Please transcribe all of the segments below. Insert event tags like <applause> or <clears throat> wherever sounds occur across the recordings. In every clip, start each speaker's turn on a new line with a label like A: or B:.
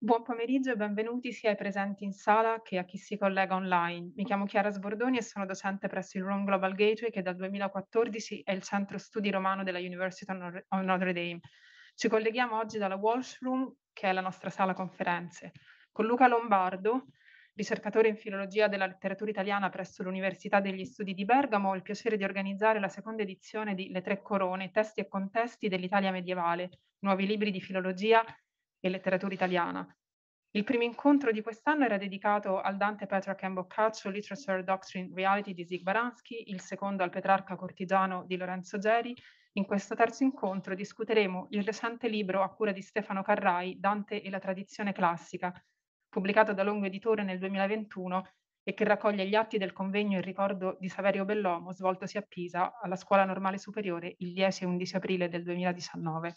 A: Buon pomeriggio e benvenuti sia ai presenti in sala che a chi si collega online. Mi chiamo Chiara Sbordoni e sono docente presso il Rome Global Gateway che dal 2014 è il centro studi romano della University of Notre Dame. Ci colleghiamo oggi dalla Walsh Room, che è la nostra sala conferenze, con Luca Lombardo, ricercatore in filologia della letteratura italiana presso l'Università degli Studi di Bergamo, ho il piacere di organizzare la seconda edizione di Le Tre Corone, testi e contesti dell'Italia medievale, nuovi libri di filologia e letteratura italiana. Il primo incontro di quest'anno era dedicato al Dante Petra and Literature Doctrine Reality di Zig Baranski, il secondo al Petrarca Cortigiano di Lorenzo Geri. In questo terzo incontro discuteremo il recente libro a cura di Stefano Carrai, Dante e la tradizione classica, pubblicato da Longo Editore nel 2021 e che raccoglie gli atti del convegno in ricordo di Saverio Bellomo svoltosi a Pisa alla Scuola Normale Superiore il 10 e 11 aprile del 2019.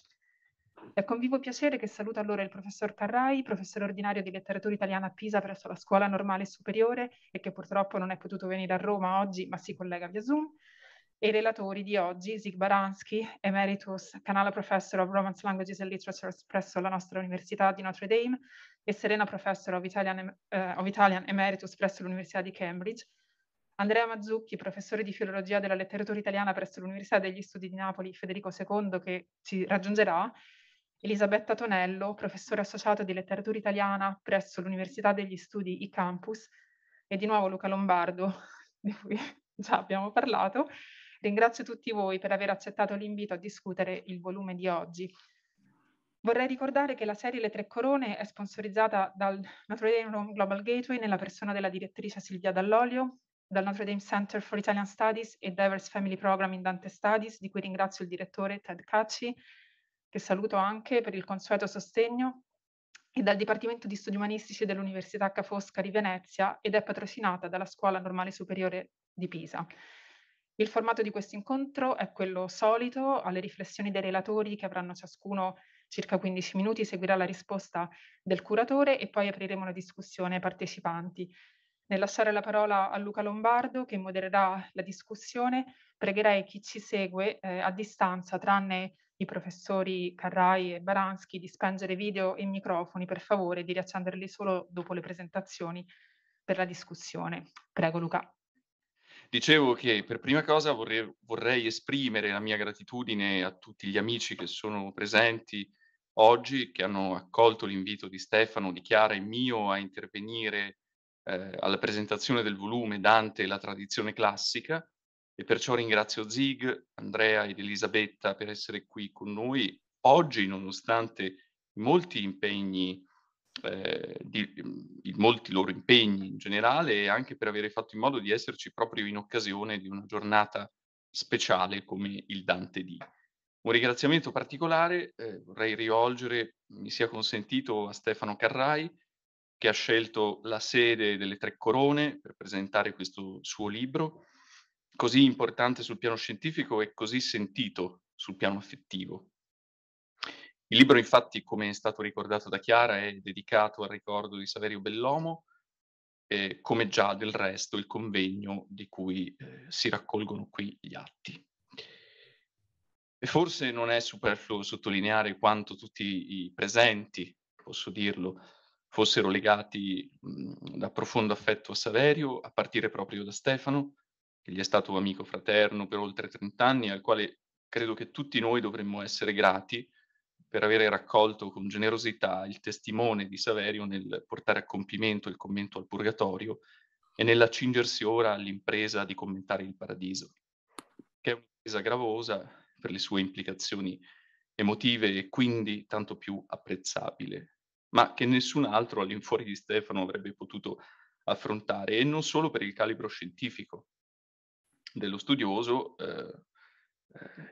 A: È con vivo piacere che saluto allora il professor Carrai, professore ordinario di letteratura italiana a Pisa presso la Scuola Normale Superiore e che purtroppo non è potuto venire a Roma oggi ma si collega via Zoom, e i relatori di oggi, Zig Baranski, emeritus Canala Professor of Romance Languages and Literature presso la nostra Università di Notre Dame e Serena Professor of Italian, eh, of Italian emeritus presso l'Università di Cambridge, Andrea Mazzucchi, professore di filologia della letteratura italiana presso l'Università degli Studi di Napoli Federico II, che ci raggiungerà, Elisabetta Tonello, professore associato di letteratura italiana presso l'Università degli Studi I Campus, e di nuovo Luca Lombardo, <laughs> di cui già abbiamo parlato. Ringrazio tutti voi per aver accettato l'invito a discutere il volume di oggi. Vorrei ricordare che la serie Le Tre Corone è sponsorizzata dal Notre Dame Global Gateway nella persona della direttrice Silvia Dall'Olio, dal Notre Dame Center for Italian Studies e Diverse Family Program in Dante Studies, di cui ringrazio il direttore Ted Cacci, che saluto anche per il consueto sostegno, è dal Dipartimento di Studi Umanistici dell'Università Ca' Foscari Venezia ed è patrocinata dalla Scuola Normale Superiore di Pisa. Il formato di questo incontro è quello solito, alle riflessioni dei relatori che avranno ciascuno circa 15 minuti, seguirà la risposta del curatore e poi apriremo la discussione ai partecipanti. Nel lasciare la parola a Luca Lombardo, che modererà la discussione, pregherei chi ci segue eh, a distanza, tranne i professori Carrai e Baranski di spengere video e microfoni per favore e di riaccenderli solo dopo le presentazioni per la discussione. Prego Luca.
B: Dicevo che per prima cosa vorrei, vorrei esprimere la mia gratitudine a tutti gli amici che sono presenti oggi, che hanno accolto l'invito di Stefano, di Chiara e mio a intervenire eh, alla presentazione del volume Dante e la tradizione classica e perciò ringrazio Zig, Andrea ed Elisabetta per essere qui con noi oggi, nonostante molti impegni, eh, di, di mm, molti loro impegni in generale e anche per aver fatto in modo di esserci proprio in occasione di una giornata speciale come il Dante D. Un ringraziamento particolare eh, vorrei rivolgere, mi sia consentito, a Stefano Carrai, che ha scelto la sede delle Tre Corone per presentare questo suo libro così importante sul piano scientifico e così sentito sul piano affettivo. Il libro, infatti, come è stato ricordato da Chiara, è dedicato al ricordo di Saverio Bellomo, eh, come già del resto il convegno di cui eh, si raccolgono qui gli atti. E forse non è superfluo sottolineare quanto tutti i presenti, posso dirlo, fossero legati mh, da profondo affetto a Saverio, a partire proprio da Stefano, che gli è stato amico fraterno per oltre 30 anni, al quale credo che tutti noi dovremmo essere grati per avere raccolto con generosità il testimone di Saverio nel portare a compimento il commento al purgatorio e nell'accingersi ora all'impresa di commentare il paradiso, che è un'impresa gravosa per le sue implicazioni emotive e quindi tanto più apprezzabile, ma che nessun altro all'infuori di Stefano avrebbe potuto affrontare, e non solo per il calibro scientifico, dello studioso eh,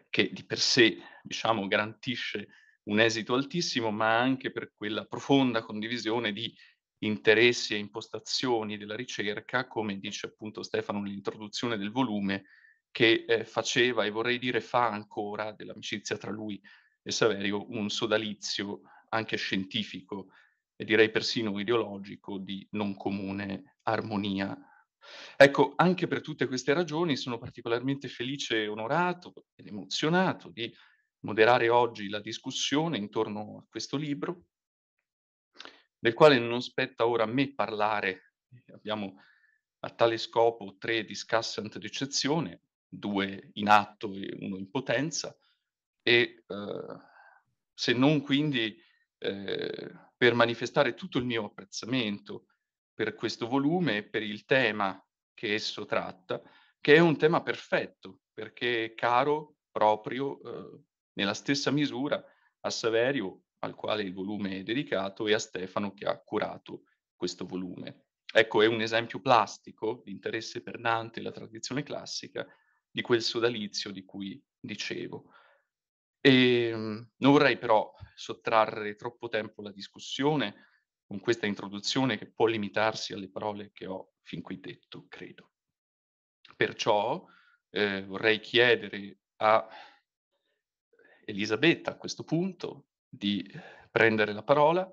B: che di per sé diciamo, garantisce un esito altissimo, ma anche per quella profonda condivisione di interessi e impostazioni della ricerca, come dice appunto Stefano nell'introduzione del volume, che eh, faceva e vorrei dire fa ancora dell'amicizia tra lui e Saverio un sodalizio anche scientifico e direi persino ideologico di non comune armonia Ecco, anche per tutte queste ragioni sono particolarmente felice e onorato ed emozionato di moderare oggi la discussione intorno a questo libro, del quale non spetta ora a me parlare. Abbiamo a tale scopo tre discassi eccezione, due in atto e uno in potenza, e eh, se non quindi eh, per manifestare tutto il mio apprezzamento per questo volume e per il tema che esso tratta, che è un tema perfetto, perché è caro proprio eh, nella stessa misura a Saverio, al quale il volume è dedicato, e a Stefano che ha curato questo volume. Ecco, è un esempio plastico, di interesse per Dante e la tradizione classica, di quel sodalizio di cui dicevo. E, ehm, non vorrei però sottrarre troppo tempo alla discussione, con questa introduzione che può limitarsi alle parole che ho fin qui detto, credo. Perciò eh, vorrei chiedere a Elisabetta a questo punto di prendere la parola,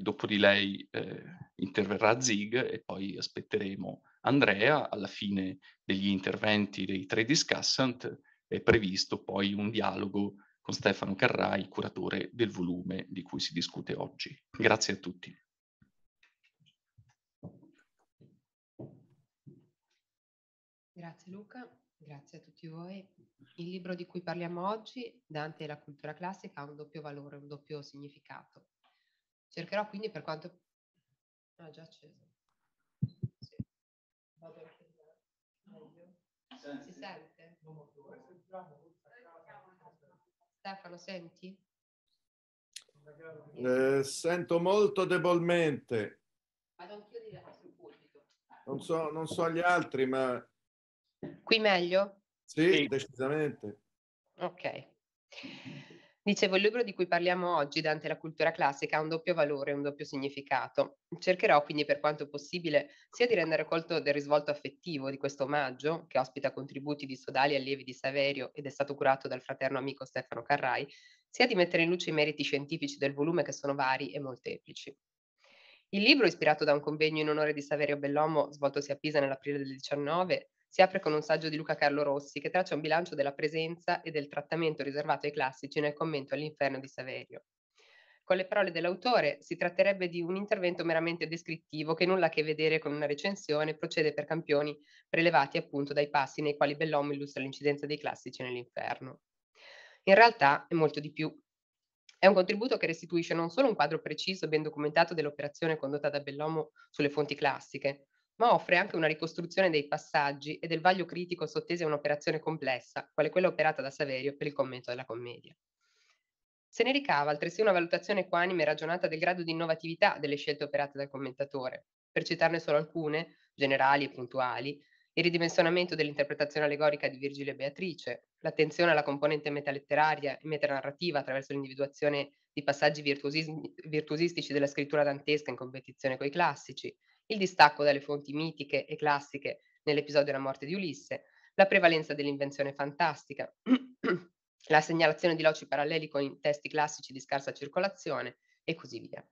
B: dopo di lei eh, interverrà Zig e poi aspetteremo Andrea alla fine degli interventi dei tre discussant, è previsto poi un dialogo con Stefano Carrai, curatore del volume di cui si discute oggi. Grazie a tutti.
C: Grazie Luca, grazie a tutti voi. Il libro di cui parliamo oggi, Dante e la cultura classica, ha un doppio valore, un doppio significato. Cercherò quindi per quanto... Ah, già acceso. Sì. Vado a... Meglio. Si sente? Non molto. Stefano, senti?
D: Eh, sento molto debolmente.
C: Vado anch'io di là sul
D: pulpito. Non so, non so gli altri, ma...
C: Qui meglio?
D: Sì, sì. decisamente.
C: Ok. Dicevo, il libro di cui parliamo oggi, Dante la cultura classica, ha un doppio valore, un doppio significato. Cercherò quindi per quanto possibile sia di rendere conto del risvolto affettivo di questo omaggio, che ospita contributi di sodali allievi di Saverio ed è stato curato dal fraterno amico Stefano Carrai, sia di mettere in luce i meriti scientifici del volume che sono vari e molteplici. Il libro, ispirato da un convegno in onore di Saverio Bellomo svoltosi a Pisa nell'aprile del 19, si apre con un saggio di Luca Carlo Rossi che traccia un bilancio della presenza e del trattamento riservato ai classici nel commento all'inferno di Saverio. Con le parole dell'autore si tratterebbe di un intervento meramente descrittivo che nulla a che vedere con una recensione procede per campioni prelevati appunto dai passi nei quali Bellomo illustra l'incidenza dei classici nell'inferno. In realtà è molto di più. È un contributo che restituisce non solo un quadro preciso e ben documentato dell'operazione condotta da Bellomo sulle fonti classiche, ma offre anche una ricostruzione dei passaggi e del vaglio critico sottese a un'operazione complessa, quale quella operata da Saverio per il commento della commedia. Se ne ricava altresì una valutazione equanime e ragionata del grado di innovatività delle scelte operate dal commentatore. Per citarne solo alcune, generali e puntuali, il ridimensionamento dell'interpretazione allegorica di Virgilio e Beatrice, l'attenzione alla componente metaletteraria e metanarrativa attraverso l'individuazione di passaggi virtuosistici della scrittura dantesca in competizione con i classici, il distacco dalle fonti mitiche e classiche nell'episodio La morte di Ulisse, la prevalenza dell'invenzione fantastica, <clears throat> la segnalazione di loci paralleli con testi classici di scarsa circolazione e così via.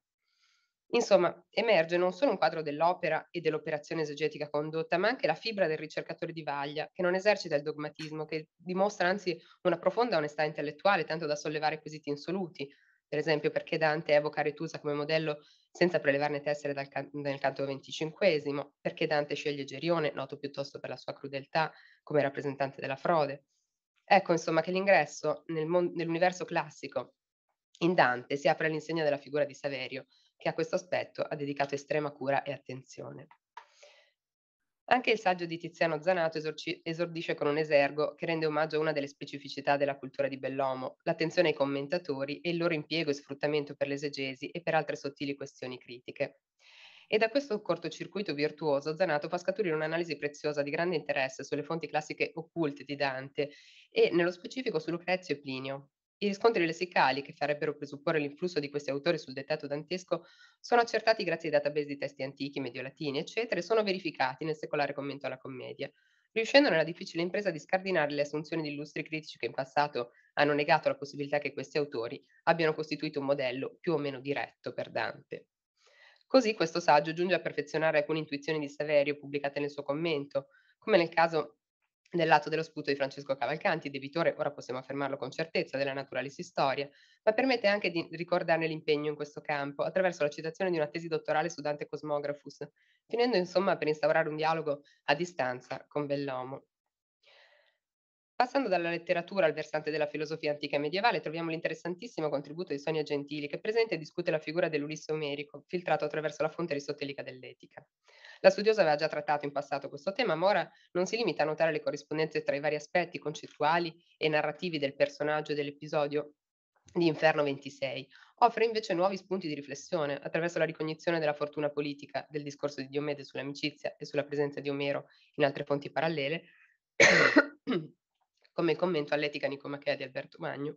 C: Insomma, emerge non solo un quadro dell'opera e dell'operazione esegetica condotta, ma anche la fibra del ricercatore di vaglia, che non esercita il dogmatismo, che dimostra anzi una profonda onestà intellettuale, tanto da sollevare quesiti insoluti, per esempio perché Dante evoca Retusa come modello senza prelevarne tessere dal can- nel canto venticinquesimo, perché Dante sceglie Gerione, noto piuttosto per la sua crudeltà, come rappresentante della frode. Ecco insomma che l'ingresso nel mon- nell'universo classico in Dante si apre all'insegna della figura di Saverio, che a questo aspetto ha dedicato estrema cura e attenzione. Anche il saggio di Tiziano Zanato esorci- esordisce con un esergo che rende omaggio a una delle specificità della cultura di Bellomo, l'attenzione ai commentatori e il loro impiego e sfruttamento per l'esegesi e per altre sottili questioni critiche. E da questo cortocircuito virtuoso Zanato fa scaturire un'analisi preziosa di grande interesse sulle fonti classiche occulte di Dante e nello specifico su Lucrezio e Plinio, i riscontri lessicali, che farebbero presupporre l'influsso di questi autori sul dettato dantesco, sono accertati grazie ai database di testi antichi, mediolatini, eccetera, e sono verificati nel secolare commento alla commedia, riuscendo nella difficile impresa di scardinare le assunzioni di illustri critici che in passato hanno negato la possibilità che questi autori abbiano costituito un modello più o meno diretto per Dante. Così questo saggio giunge a perfezionare alcune intuizioni di Saverio pubblicate nel suo commento, come nel caso nel lato dello sputo di Francesco Cavalcanti, debitore, ora possiamo affermarlo con certezza, della Naturalis Historia, ma permette anche di ricordarne l'impegno in questo campo, attraverso la citazione di una tesi dottorale su Dante Cosmografus, finendo insomma per instaurare un dialogo a distanza con Bellomo. Passando dalla letteratura al versante della filosofia antica e medievale, troviamo l'interessantissimo contributo di Sonia Gentili, che presenta e discute la figura dell'Ulisse omerico, filtrato attraverso la fonte aristotelica dell'etica. La studiosa aveva già trattato in passato questo tema, ma ora non si limita a notare le corrispondenze tra i vari aspetti concettuali e narrativi del personaggio dell'episodio di Inferno 26, offre invece nuovi spunti di riflessione attraverso la ricognizione della fortuna politica del discorso di Diomede sull'amicizia e sulla presenza di Omero in altre fonti parallele come il commento all'Etica Nicomachea di Alberto Magno,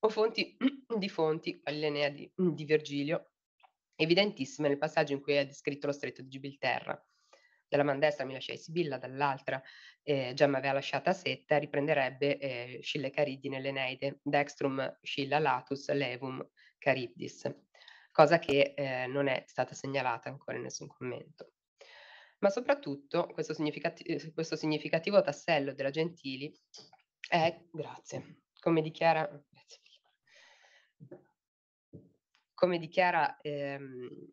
C: o fonti <clears throat> di fonti, all'Enea di, di Virgilio, evidentissime nel passaggio in cui è descritto lo stretto di Gibilterra. Dalla man destra mi lasciai Sibilla, dall'altra eh, già mi aveva lasciata Setta, riprenderebbe eh, Scille Cariddi nell'Eneide, Dextrum Scilla Latus Levum Caridis, cosa che eh, non è stata segnalata ancora in nessun commento. Ma soprattutto questo, significati- eh, questo significativo tassello della Gentili è, eh, grazie, come dichiara, grazie. Come dichiara ehm,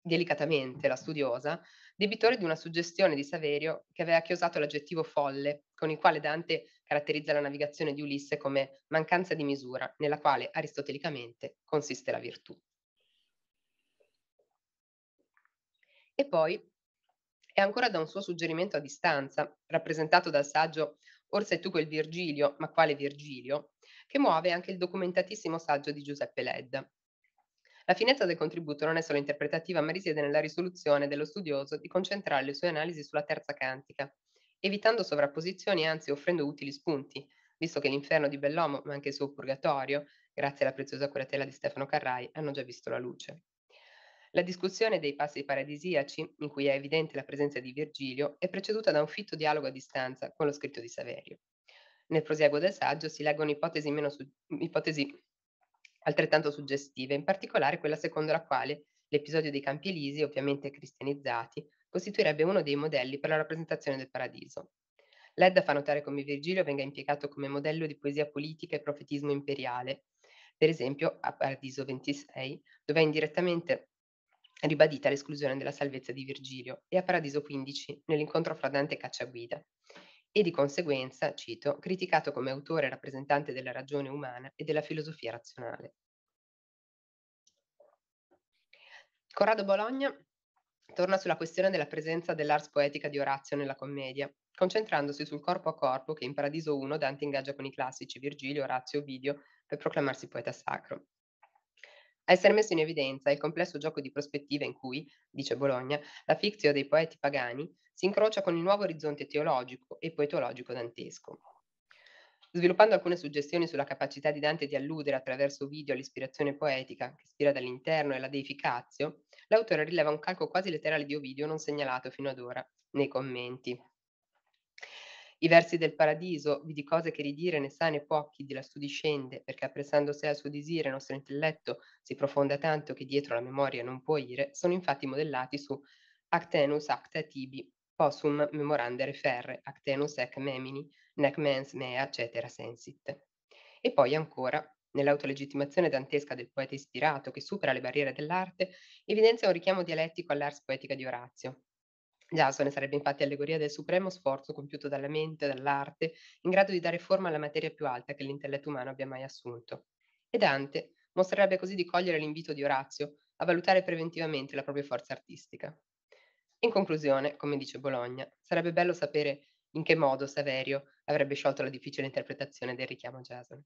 C: delicatamente la studiosa, debitore di una suggestione di Saverio che aveva chiosato l'aggettivo folle, con il quale Dante caratterizza la navigazione di Ulisse come mancanza di misura, nella quale aristotelicamente consiste la virtù. E poi è ancora da un suo suggerimento a distanza, rappresentato dal saggio Forse sei tu quel Virgilio, ma quale Virgilio? Che muove anche il documentatissimo saggio di Giuseppe Led. La finezza del contributo non è solo interpretativa, ma risiede nella risoluzione dello studioso di concentrare le sue analisi sulla terza cantica, evitando sovrapposizioni e anzi offrendo utili spunti, visto che l'inferno di Bellomo, ma anche il suo purgatorio, grazie alla preziosa curatela di Stefano Carrai, hanno già visto la luce. La discussione dei passi paradisiaci, in cui è evidente la presenza di Virgilio, è preceduta da un fitto dialogo a distanza con lo scritto di Saverio. Nel prosieguo del saggio si leggono ipotesi, su- ipotesi altrettanto suggestive, in particolare quella secondo la quale l'episodio dei Campi Elisi, ovviamente cristianizzati, costituirebbe uno dei modelli per la rappresentazione del paradiso. L'Edda fa notare come Virgilio venga impiegato come modello di poesia politica e profetismo imperiale, per esempio a Paradiso 26, dove è indirettamente ribadita l'esclusione della salvezza di Virgilio, e a Paradiso 15 nell'incontro fra Dante e Cacciaguida, e di conseguenza, cito, criticato come autore rappresentante della ragione umana e della filosofia razionale. Corrado Bologna torna sulla questione della presenza dell'ars poetica di Orazio nella commedia, concentrandosi sul corpo a corpo che in Paradiso 1 Dante ingaggia con i classici Virgilio, Orazio e Ovidio per proclamarsi poeta sacro. A essere messo in evidenza è il complesso gioco di prospettive in cui, dice Bologna, la fictio dei poeti pagani si incrocia con il nuovo orizzonte teologico e poetologico dantesco. Sviluppando alcune suggestioni sulla capacità di Dante di alludere attraverso video all'ispirazione poetica, che ispira dall'interno e la deificazio, l'autore rileva un calco quasi letterale di Ovidio non segnalato fino ad ora nei commenti. I versi del paradiso, vidi cose che ridire ne sa ne pochi, di lassù discende, perché appressando sé al suo disire, il nostro intelletto si profonda tanto che dietro la memoria non può ire, sono infatti modellati su actenus acta tibi, possum memorandere ferre, actenus ec memini, nec mens mea, eccetera, sensit. E poi ancora, nell'autolegittimazione dantesca del poeta ispirato che supera le barriere dell'arte, evidenzia un richiamo dialettico all'ars poetica di Orazio, Giasone sarebbe infatti allegoria del supremo sforzo compiuto dalla mente, dall'arte, in grado di dare forma alla materia più alta che l'intelletto umano abbia mai assunto. E Dante mostrerebbe così di cogliere l'invito di Orazio a valutare preventivamente la propria forza artistica. In conclusione, come dice Bologna, sarebbe bello sapere in che modo Saverio avrebbe sciolto la difficile interpretazione del richiamo Jasone.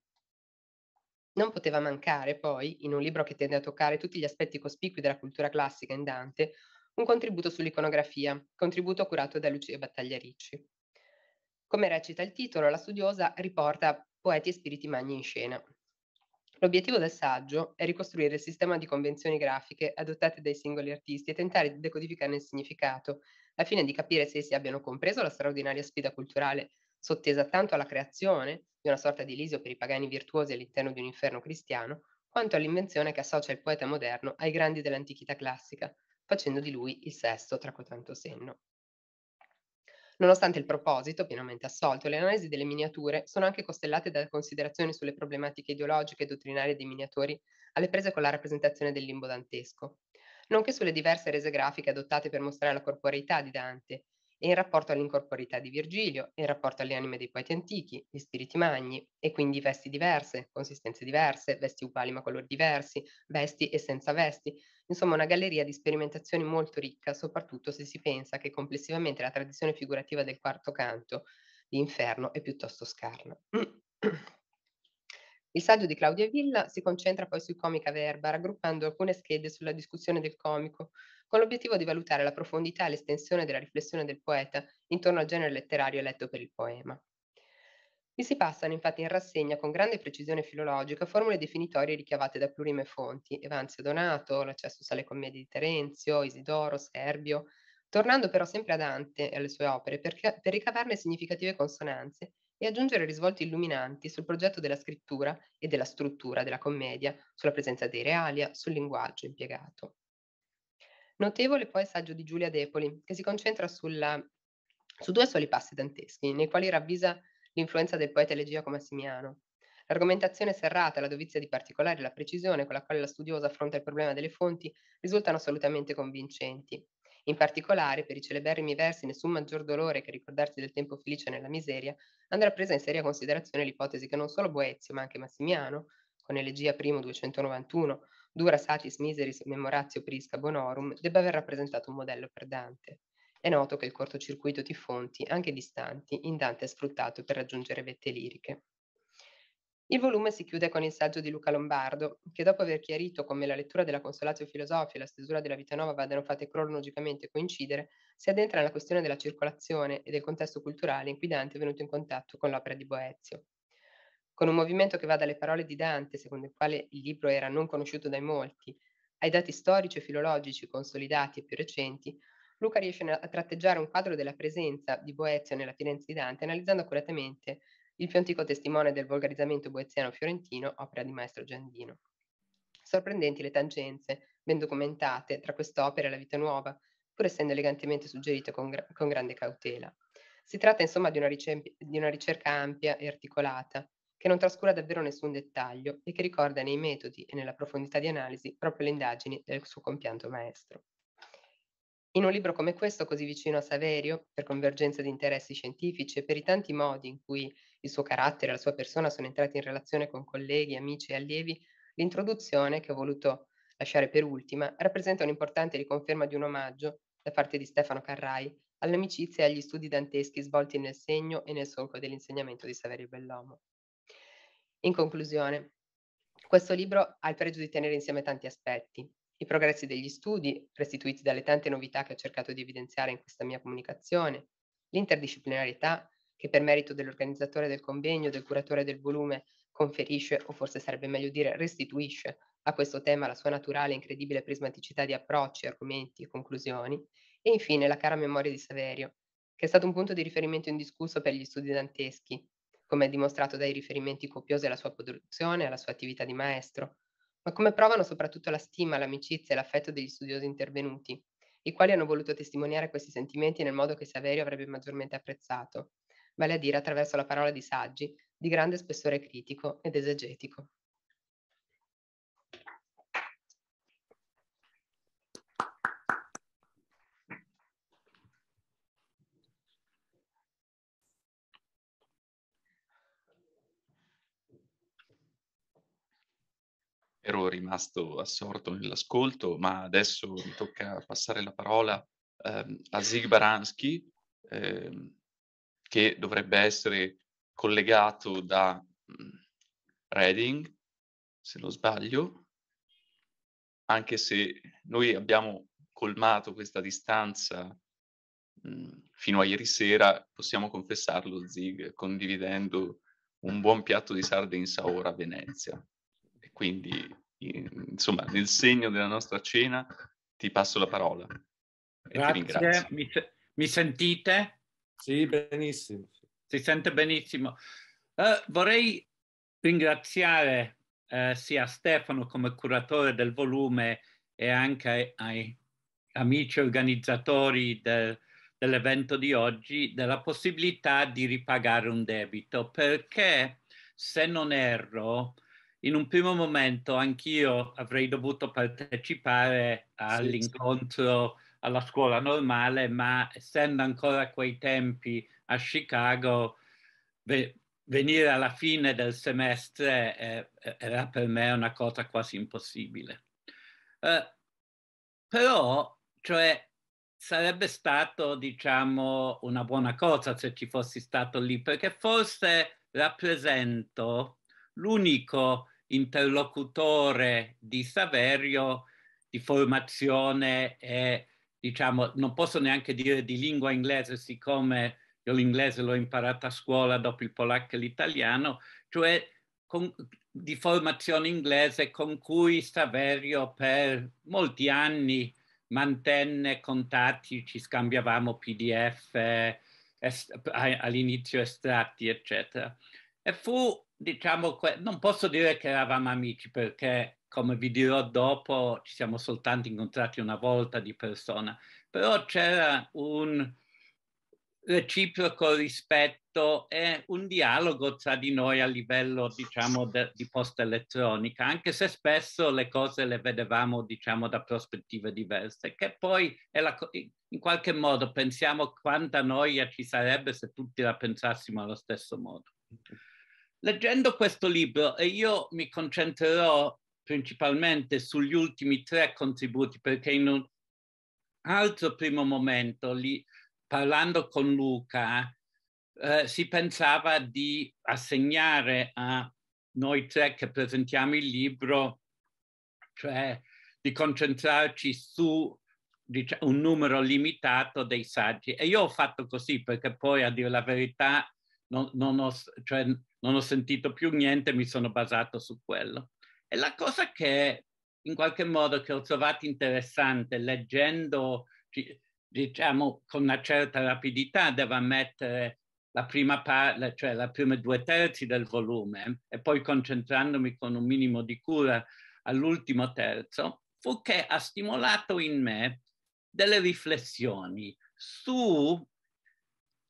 C: Non poteva mancare, poi, in un libro che tende a toccare tutti gli aspetti cospicui della cultura classica in Dante, un contributo sull'iconografia, contributo curato da Lucia Battaglia Come recita il titolo, la studiosa riporta poeti e spiriti magni in scena. L'obiettivo del saggio è ricostruire il sistema di convenzioni grafiche adottate dai singoli artisti e tentare di decodificarne il significato, al fine di capire se essi abbiano compreso la straordinaria sfida culturale sottesa tanto alla creazione di una sorta di Elisio per i pagani virtuosi all'interno di un inferno cristiano, quanto all'invenzione che associa il poeta moderno ai grandi dell'antichità classica, facendo di lui il sesto tra cotanto senno. Nonostante il proposito, pienamente assolto, le analisi delle miniature sono anche costellate da considerazioni sulle problematiche ideologiche e dottrinarie dei miniatori alle prese con la rappresentazione del limbo dantesco, nonché sulle diverse rese grafiche adottate per mostrare la corporeità di Dante e in rapporto all'incorporità di Virgilio, in rapporto alle anime dei poeti antichi, gli spiriti magni, e quindi vesti diverse, consistenze diverse, vesti uguali ma colori diversi, vesti e senza vesti. Insomma, una galleria di sperimentazioni molto ricca, soprattutto se si pensa che complessivamente la tradizione figurativa del quarto canto di Inferno è piuttosto scarna. <clears throat> Il saggio di Claudia Villa si concentra poi sui comica verba, raggruppando alcune schede sulla discussione del comico, con l'obiettivo di valutare la profondità e l'estensione della riflessione del poeta intorno al genere letterario eletto per il poema. Vi si passano infatti in rassegna con grande precisione filologica formule definitorie richiamate da plurime fonti, Evanzio Donato, l'accesso alle commedie di Terenzio, Isidoro, Serbio, tornando però sempre a Dante e alle sue opere per, per ricavarne significative consonanze e aggiungere risvolti illuminanti sul progetto della scrittura e della struttura della commedia, sulla presenza dei realia, sul linguaggio impiegato. Notevole poi il saggio di Giulia Depoli, che si concentra sulla, su due soli passi danteschi, nei quali ravvisa l'influenza del poeta elegiaco Massimiano. L'argomentazione serrata, la dovizia di particolari e la precisione con la quale la studiosa affronta il problema delle fonti risultano assolutamente convincenti. In particolare, per i celeberrimi versi Nessun maggior dolore che ricordarsi del tempo felice nella miseria, andrà presa in seria considerazione l'ipotesi che non solo Boezio, ma anche Massimiano, con elegia I 291, dura satis miseris memoratio prisca bonorum, debba aver rappresentato un modello per Dante. È noto che il cortocircuito di fonti, anche distanti, in Dante è sfruttato per raggiungere vette liriche. Il volume si chiude con il saggio di Luca Lombardo, che dopo aver chiarito come la lettura della Consolatio Filosofia e la stesura della Vita Nova vadano fatte cronologicamente coincidere, si addentra nella questione della circolazione e del contesto culturale in cui Dante è venuto in contatto con l'opera di Boezio. Con un movimento che va dalle parole di Dante, secondo il quale il libro era non conosciuto dai molti, ai dati storici e filologici consolidati e più recenti, Luca riesce a tratteggiare un quadro della presenza di Boezio nella Firenze di Dante analizzando accuratamente il più antico testimone del volgarizzamento boeziano fiorentino, opera di maestro Giandino. Sorprendenti le tangenze, ben documentate, tra quest'opera e la vita nuova, pur essendo elegantemente suggerite con, gra- con grande cautela. Si tratta insomma di una, ricerca, di una ricerca ampia e articolata, che non trascura davvero nessun dettaglio e che ricorda nei metodi e nella profondità di analisi proprio le indagini del suo compianto maestro. In un libro come questo, così vicino a Saverio, per convergenza di interessi scientifici e per i tanti modi in cui il suo carattere, la sua persona sono entrati in relazione con colleghi, amici e allievi, l'introduzione, che ho voluto lasciare per ultima, rappresenta un'importante riconferma di un omaggio da parte di Stefano Carrai all'amicizia e agli studi danteschi svolti nel segno e nel solco dell'insegnamento di Saverio Bellomo. In conclusione, questo libro ha il pregio di tenere insieme tanti aspetti, i progressi degli studi, restituiti dalle tante novità che ho cercato di evidenziare in questa mia comunicazione, l'interdisciplinarità, che per merito dell'organizzatore del convegno, del curatore del volume, conferisce, o forse sarebbe meglio dire restituisce, a questo tema la sua naturale e incredibile prismaticità di approcci, argomenti e conclusioni, e infine la cara memoria di Saverio, che è stato un punto di riferimento indiscusso per gli studi danteschi, come è dimostrato dai riferimenti copiosi alla sua produzione e alla sua attività di maestro, ma come provano soprattutto la stima, l'amicizia e l'affetto degli studiosi intervenuti, i quali hanno voluto testimoniare questi sentimenti nel modo che Saverio avrebbe maggiormente apprezzato, vale a dire attraverso la parola di saggi, di grande spessore critico ed esegetico.
B: ero rimasto assorto nell'ascolto, ma adesso mi tocca passare la parola ehm, a Zig Baranski, ehm, che dovrebbe essere collegato da mm, Reading, se non sbaglio, anche se noi abbiamo colmato questa distanza mh, mm, fino a ieri sera, possiamo confessarlo Zig, condividendo un buon piatto di sarde in saora a Venezia. E quindi, insomma, nel segno della nostra cena ti passo la parola.
E: Grazie, mi, mi sentite? Sì, benissimo. Si sente benissimo. Uh, vorrei ringraziare uh, sia Stefano come curatore del volume e anche ai amici organizzatori del, dell'evento di oggi della possibilità di ripagare un debito perché se non erro in un primo momento anch'io avrei dovuto partecipare all'incontro sì, sì alla scuola normale, ma essendo ancora quei tempi a Chicago, ve, venire alla fine del semestre eh, eh, era per me una cosa quasi impossibile. Eh, però, cioè, sarebbe stato, diciamo, una buona cosa se ci fossi stato lì, perché forse rappresento l'unico interlocutore di Saverio di formazione e diciamo, non posso neanche dire di lingua inglese, siccome io l'inglese l'ho imparata a scuola dopo il polacco e l'italiano, cioè con, di formazione inglese con cui Saverio per molti anni mantenne contatti, ci scambiavamo PDF est, all'inizio estratti, eccetera. E fu, diciamo, non posso dire che eravamo amici perché come vi dirò dopo, ci siamo soltanto incontrati una volta di persona, però c'era un reciproco rispetto e un dialogo tra di noi a livello, diciamo, de, di posta elettronica, anche se spesso le cose le vedevamo, diciamo, da prospettive diverse, che poi la, in qualche modo pensiamo quanta noia ci sarebbe se tutti la pensassimo allo stesso modo. Leggendo questo libro, e io mi concentrerò principalmente sugli ultimi tre contributi, perché in un altro primo momento, lì, parlando con Luca, eh, si pensava di assegnare a noi tre che presentiamo il libro, cioè di concentrarci su diciamo, un numero limitato dei saggi. E io ho fatto così perché poi, a dire la verità, non, non, ho, cioè, non ho sentito più niente, mi sono basato su quello. E la cosa che in qualche modo che ho trovato interessante leggendo, diciamo con una certa rapidità, devo ammettere la prima parte, cioè la prima due terzi del volume e poi concentrandomi con un minimo di cura all'ultimo terzo, fu che ha stimolato in me delle riflessioni su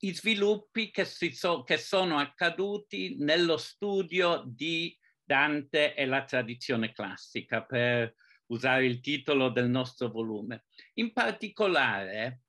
E: i sviluppi che, so, che sono accaduti nello studio di Dante e la tradizione classica, per usare il titolo del nostro volume. In particolare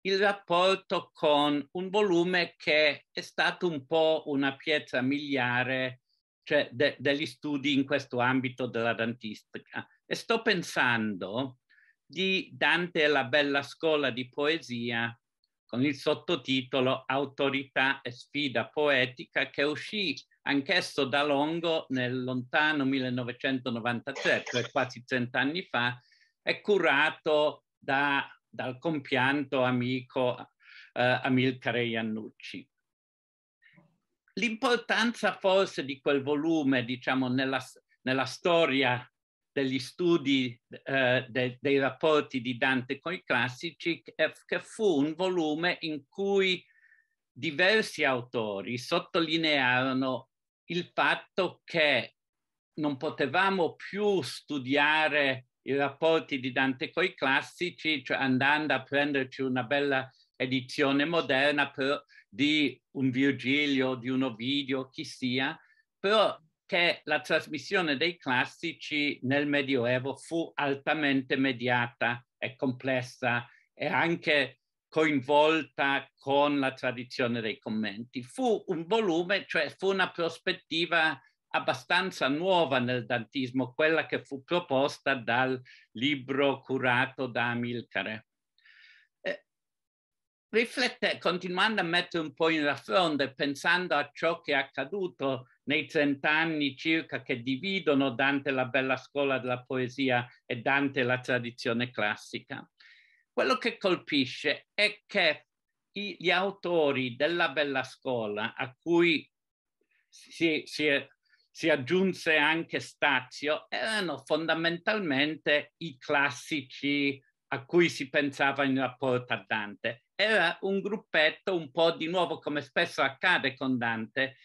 E: il rapporto con un volume che è stato un po' una pietra miliare cioè de, degli studi in questo ambito della dantistica. E sto pensando di Dante e la bella scuola di poesia con il sottotitolo Autorità e sfida poetica che uscì anch'esso da Longo nel lontano 1993, cioè quasi cent'anni fa, è curato da, dal compianto amico eh, Amilcare Iannucci. L'importanza forse di quel volume, diciamo, nella, nella storia degli studi eh, de, dei rapporti di Dante con i classici, è che fu un volume in cui diversi autori sottolinearono il fatto che non potevamo più studiare i rapporti di Dante con i classici, cioè andando a prenderci una bella edizione moderna per, di un Virgilio, di un Ovidio, chi sia, però che la trasmissione dei classici nel Medioevo fu altamente mediata e complessa e anche coinvolta con la tradizione dei commenti. Fu un volume, cioè fu una prospettiva abbastanza nuova nel dantismo, quella che fu proposta dal libro curato da Amilcare. Eh, riflette, continuando a mettere un po' in raffronte, pensando a ciò che è accaduto nei trent'anni circa che dividono Dante la bella scuola della poesia e Dante la tradizione classica. Quello che colpisce è che gli autori della Bella Scuola, a cui si, si, si aggiunse anche Stazio, erano fondamentalmente i classici a cui si pensava in rapporto a Dante. Era un gruppetto un po' di nuovo, come spesso accade con Dante,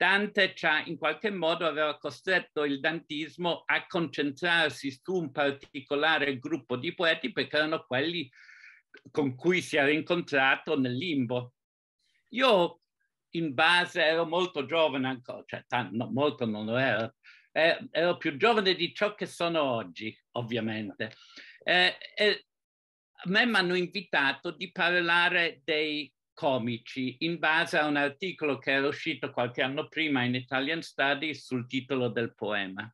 E: Dante cioè, in qualche modo aveva costretto il dantismo a concentrarsi su un particolare gruppo di poeti perché erano quelli con cui si era incontrato nel limbo. Io in base ero molto giovane ancora, cioè no, molto non lo ero, eh, ero più giovane di ciò che sono oggi, ovviamente. Eh, eh, a me mi hanno invitato di parlare dei comici in base a un articolo che era uscito qualche anno prima in Italian Studies sul titolo del poema.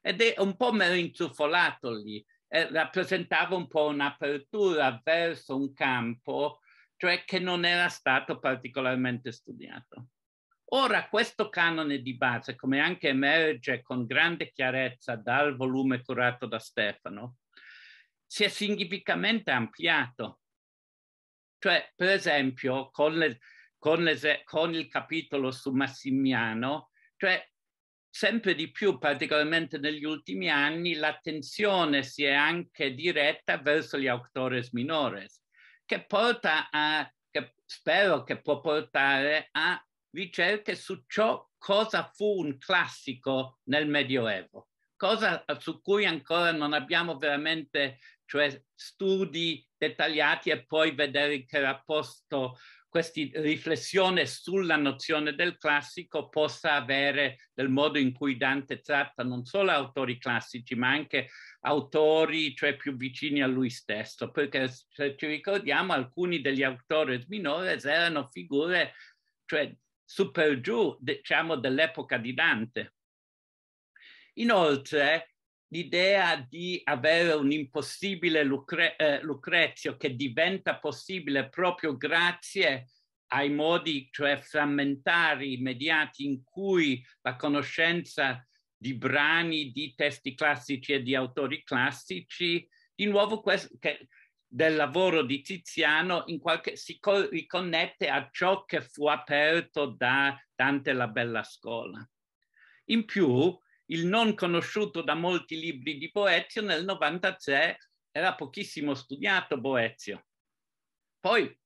E: Ed è un po' meno intrufolato lì, eh, rappresentava un po' un'apertura verso un campo, cioè che non era stato particolarmente studiato. Ora questo canone di base, come anche emerge con grande chiarezza dal volume curato da Stefano, si è significativamente ampliato cioè, per esempio, con, le, con, le, con il capitolo su Massimiano, cioè sempre di più, particolarmente negli ultimi anni, l'attenzione si è anche diretta verso gli autores minores, che porta a, che spero che può portare a ricerche su ciò cosa fu un classico nel Medioevo, cosa su cui ancora non abbiamo veramente cioè studi dettagliati e poi vedere che rapporto questa riflessione sulla nozione del classico possa avere del modo in cui Dante tratta non solo autori classici, ma anche autori cioè più vicini a lui stesso, perché se ci ricordiamo alcuni degli autori minori erano figure cioè, super giù, diciamo, dell'epoca di Dante. Inoltre, l'idea di avere un impossibile lucre, eh, Lucrezio che diventa possibile proprio grazie ai modi, cioè frammentari, immediati, in cui la conoscenza di brani, di testi classici e di autori classici, di nuovo questo, che, del lavoro di Tiziano in qualche, si co- riconnette a ciò che fu aperto da Dante la Bella Scuola. In più, il non conosciuto da molti libri di Boezio, nel 93 era pochissimo studiato Boezio. Poi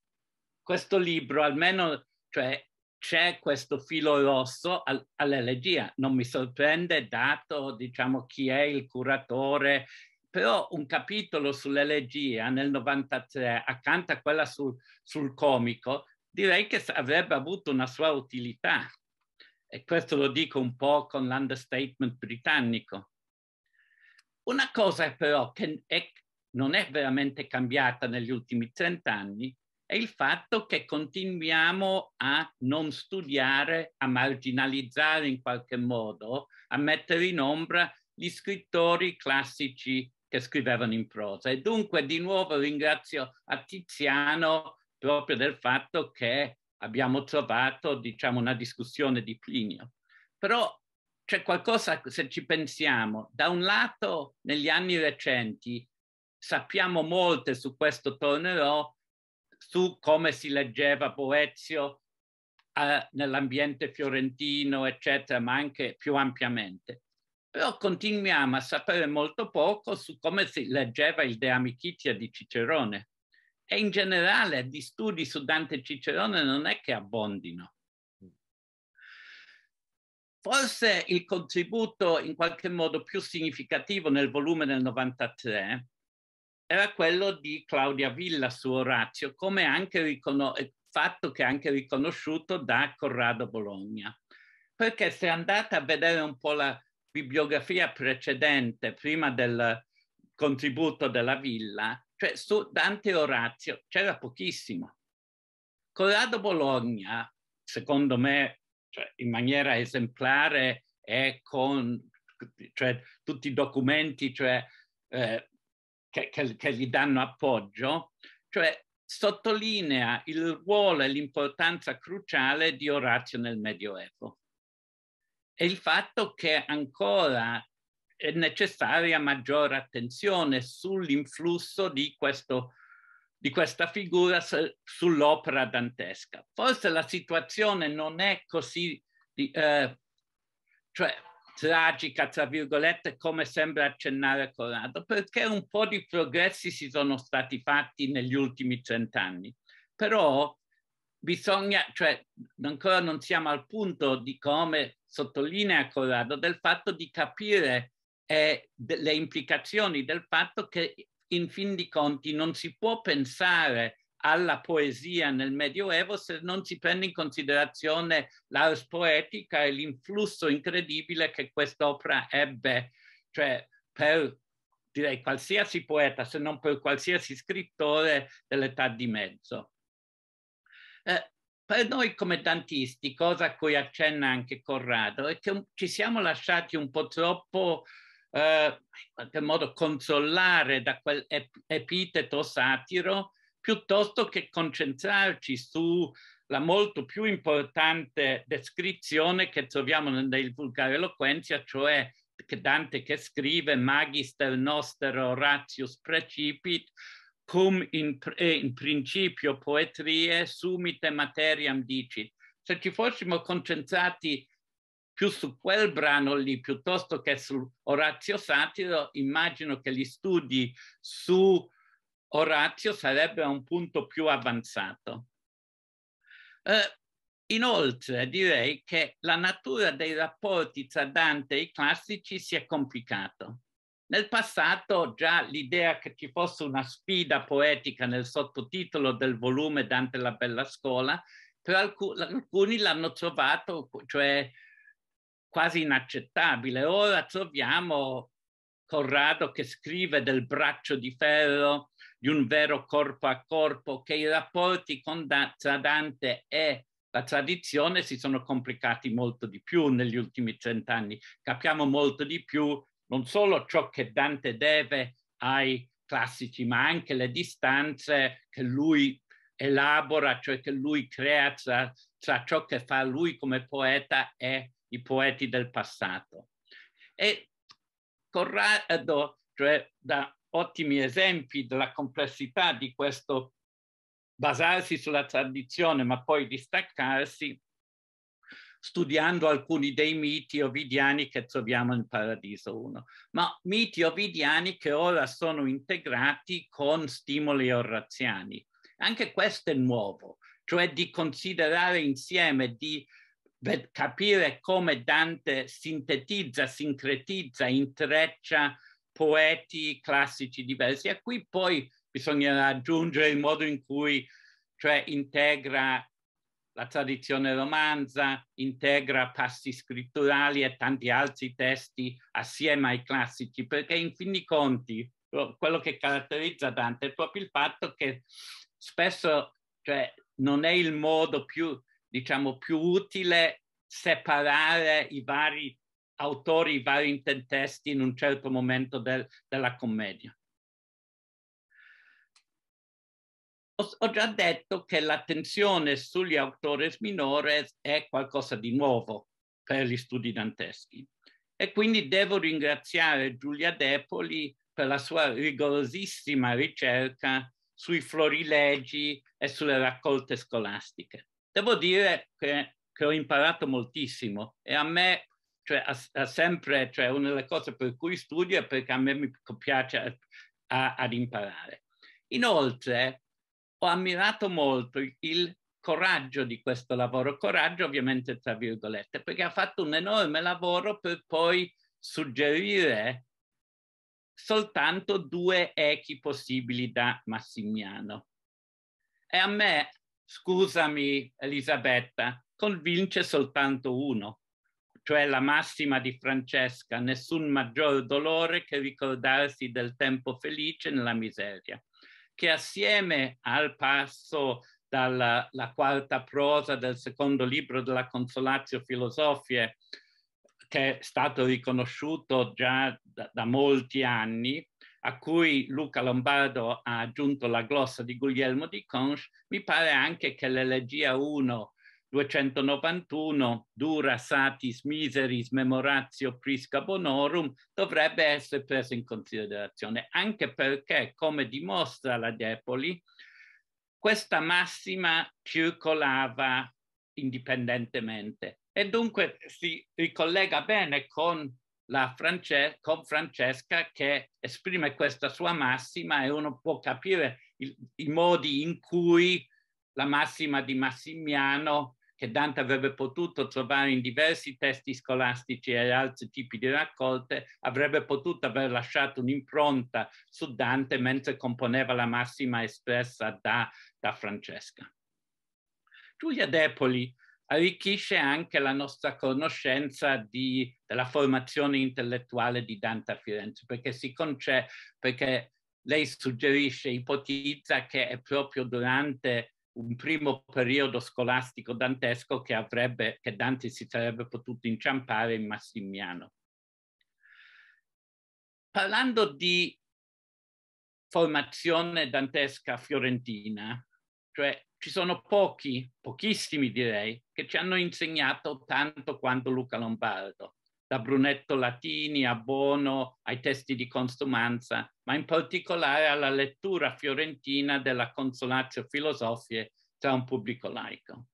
E: questo libro, almeno cioè, c'è questo filo rosso al, all'elegia, non mi sorprende dato diciamo, chi è il curatore, però un capitolo sull'elegia nel 93 accanto a quella sul, sul comico direi che avrebbe avuto una sua utilità e questo lo dico un po' con l'understatement britannico. Una cosa però che è, non è veramente cambiata negli ultimi trent'anni è il fatto che continuiamo a non studiare, a marginalizzare in qualche modo, a mettere in ombra gli scrittori classici che scrivevano in prosa. E dunque di nuovo ringrazio a Tiziano proprio del fatto che abbiamo trovato diciamo, una discussione di Plinio. Però c'è qualcosa, se ci pensiamo, da un lato negli anni recenti sappiamo molte su questo tornerò, su come si leggeva Boezio eh, nell'ambiente fiorentino, eccetera, ma anche più ampiamente. Però continuiamo a sapere molto poco su come si leggeva il De Amicitia di Cicerone, e in generale di studi su Dante e Cicerone non è che abbondino. Forse il contributo in qualche modo più significativo nel volume del 93 era quello di Claudia Villa su Orazio, come anche riconos- eh, fatto che è anche riconosciuto da Corrado Bologna. Perché se andate a vedere un po' la bibliografia precedente, prima del contributo della Villa, cioè su Dante Orazio c'era pochissimo. Corrado Bologna, secondo me, cioè, in maniera esemplare e con cioè, tutti i documenti cioè, eh, che, che, che gli danno appoggio, cioè sottolinea il ruolo e l'importanza cruciale di Orazio nel Medioevo e il fatto che ancora è necessaria maggiore attenzione sull'influsso di, questo, di questa figura sull'opera dantesca. Forse la situazione non è così eh, cioè, tragica, tra virgolette, come sembra accennare Corrado, perché un po' di progressi si sono stati fatti negli ultimi trent'anni. Però bisogna, cioè, ancora non siamo al punto di come sottolinea Corrado, del fatto di capire è le implicazioni del fatto che in fin di conti non si può pensare alla poesia nel Medioevo se non si prende in considerazione l'ars poetica e l'influsso incredibile che quest'opera ebbe, cioè per direi qualsiasi poeta, se non per qualsiasi scrittore dell'età di mezzo. Eh, per noi come dantisti, cosa a cui accenna anche Corrado, è che ci siamo lasciati un po' troppo eh, in qualche modo consolare da quell'epiteto satiro piuttosto che concentrarci sulla molto più importante descrizione che troviamo nel vulgare eloquenzia, cioè che Dante che scrive Magister noster oratius precipit, cum in, eh, in principio poetrie sumite materiam dicit. Se ci fossimo concentrati più su quel brano lì piuttosto che su Orazio Satiro, immagino che gli studi su Orazio sarebbero a un punto più avanzato. Eh, inoltre direi che la natura dei rapporti tra Dante e i classici si è complicata. Nel passato già l'idea che ci fosse una sfida poetica nel sottotitolo del volume Dante la Bella Scuola, per alcuni l'hanno trovato, cioè quasi inaccettabile. Ora troviamo Corrado che scrive del braccio di ferro, di un vero corpo a corpo, che i rapporti con da- tra Dante e la tradizione si sono complicati molto di più negli ultimi trent'anni. Capiamo molto di più non solo ciò che Dante deve ai classici, ma anche le distanze che lui elabora, cioè che lui crea tra, tra ciò che fa lui come poeta e i poeti del passato. E Corrado, cioè da ottimi esempi della complessità di questo basarsi sulla tradizione ma poi distaccarsi, studiando alcuni dei miti ovidiani che troviamo in Paradiso 1, ma miti ovidiani che ora sono integrati con stimoli orraziani. Anche questo è nuovo, cioè di considerare insieme, di per capire come Dante sintetizza, sincretizza, intreccia poeti classici diversi. E qui poi bisognerà aggiungere il modo in cui cioè, integra la tradizione romanza, integra passi scritturali e tanti altri testi assieme ai classici, perché in fin dei conti quello che caratterizza Dante è proprio il fatto che spesso cioè, non è il modo più diciamo, più utile separare i vari autori, i vari intentesti in un certo momento del, della commedia. Ho, ho già detto che l'attenzione sugli autori minori è qualcosa di nuovo per gli studi danteschi e quindi devo ringraziare Giulia Depoli per la sua rigorosissima ricerca sui florilegi e sulle raccolte scolastiche. Devo dire che, che ho imparato moltissimo e a me cioè, ha, ha sempre, cioè, una delle cose per cui studio è perché a me mi piace a, a, ad imparare. Inoltre, ho ammirato molto il coraggio di questo lavoro, coraggio ovviamente tra virgolette, perché ha fatto un enorme lavoro per poi suggerire soltanto due echi possibili da Massimiano. E a me scusami Elisabetta, convince soltanto uno, cioè la massima di Francesca, nessun maggior dolore che ricordarsi del tempo felice nella miseria, che assieme al passo dalla quarta prosa del secondo libro della Consolatio Filosofie, che è stato riconosciuto già da, da molti anni, a cui Luca Lombardo ha aggiunto la glossa di Guglielmo di Conch, mi pare anche che l'elegia 1 291 dura satis miseris memoratio prisca bonorum dovrebbe essere presa in considerazione anche perché come dimostra la Depoli questa massima circolava indipendentemente e dunque si ricollega bene con la France con Francesca che esprime questa sua massima e uno può capire il, i modi in cui la massima di Massimiano, che Dante avrebbe potuto trovare in diversi testi scolastici e altri tipi di raccolte, avrebbe potuto aver lasciato un'impronta su Dante mentre componeva la massima espressa da, da Francesca. Giulia Depoli arricchisce anche la nostra conoscenza di, della formazione intellettuale di Dante a Firenze, perché, conce- perché lei suggerisce, ipotizza che è proprio durante un primo periodo scolastico dantesco che, avrebbe, che Dante si sarebbe potuto inciampare in Massimiano. Parlando di formazione dantesca fiorentina, cioè ci sono pochi, pochissimi direi, che ci hanno insegnato tanto quanto Luca Lombardo, da Brunetto Latini a Bono, ai testi di Consumanza, ma in particolare alla lettura fiorentina della Consolatio Filosofie tra un pubblico laico.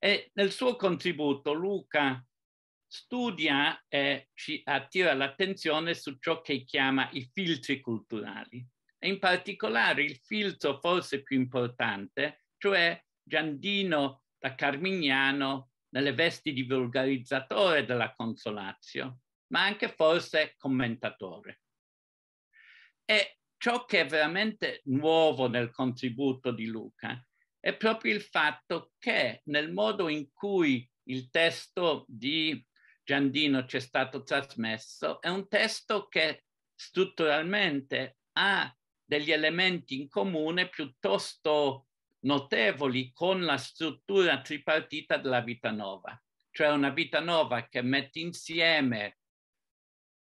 E: E nel suo contributo Luca studia e ci attira l'attenzione su ciò che chiama i filtri culturali, e in particolare il filtro forse più importante, cioè Giandino da Carmignano nelle vesti di vulgarizzatore della Consolatio, ma anche forse commentatore. E ciò che è veramente nuovo nel contributo di Luca è proprio il fatto che nel modo in cui il testo di Giandino ci è stato trasmesso è un testo che strutturalmente ha degli elementi in comune piuttosto notevoli con la struttura tripartita della vita nova, cioè una vita nova che mette insieme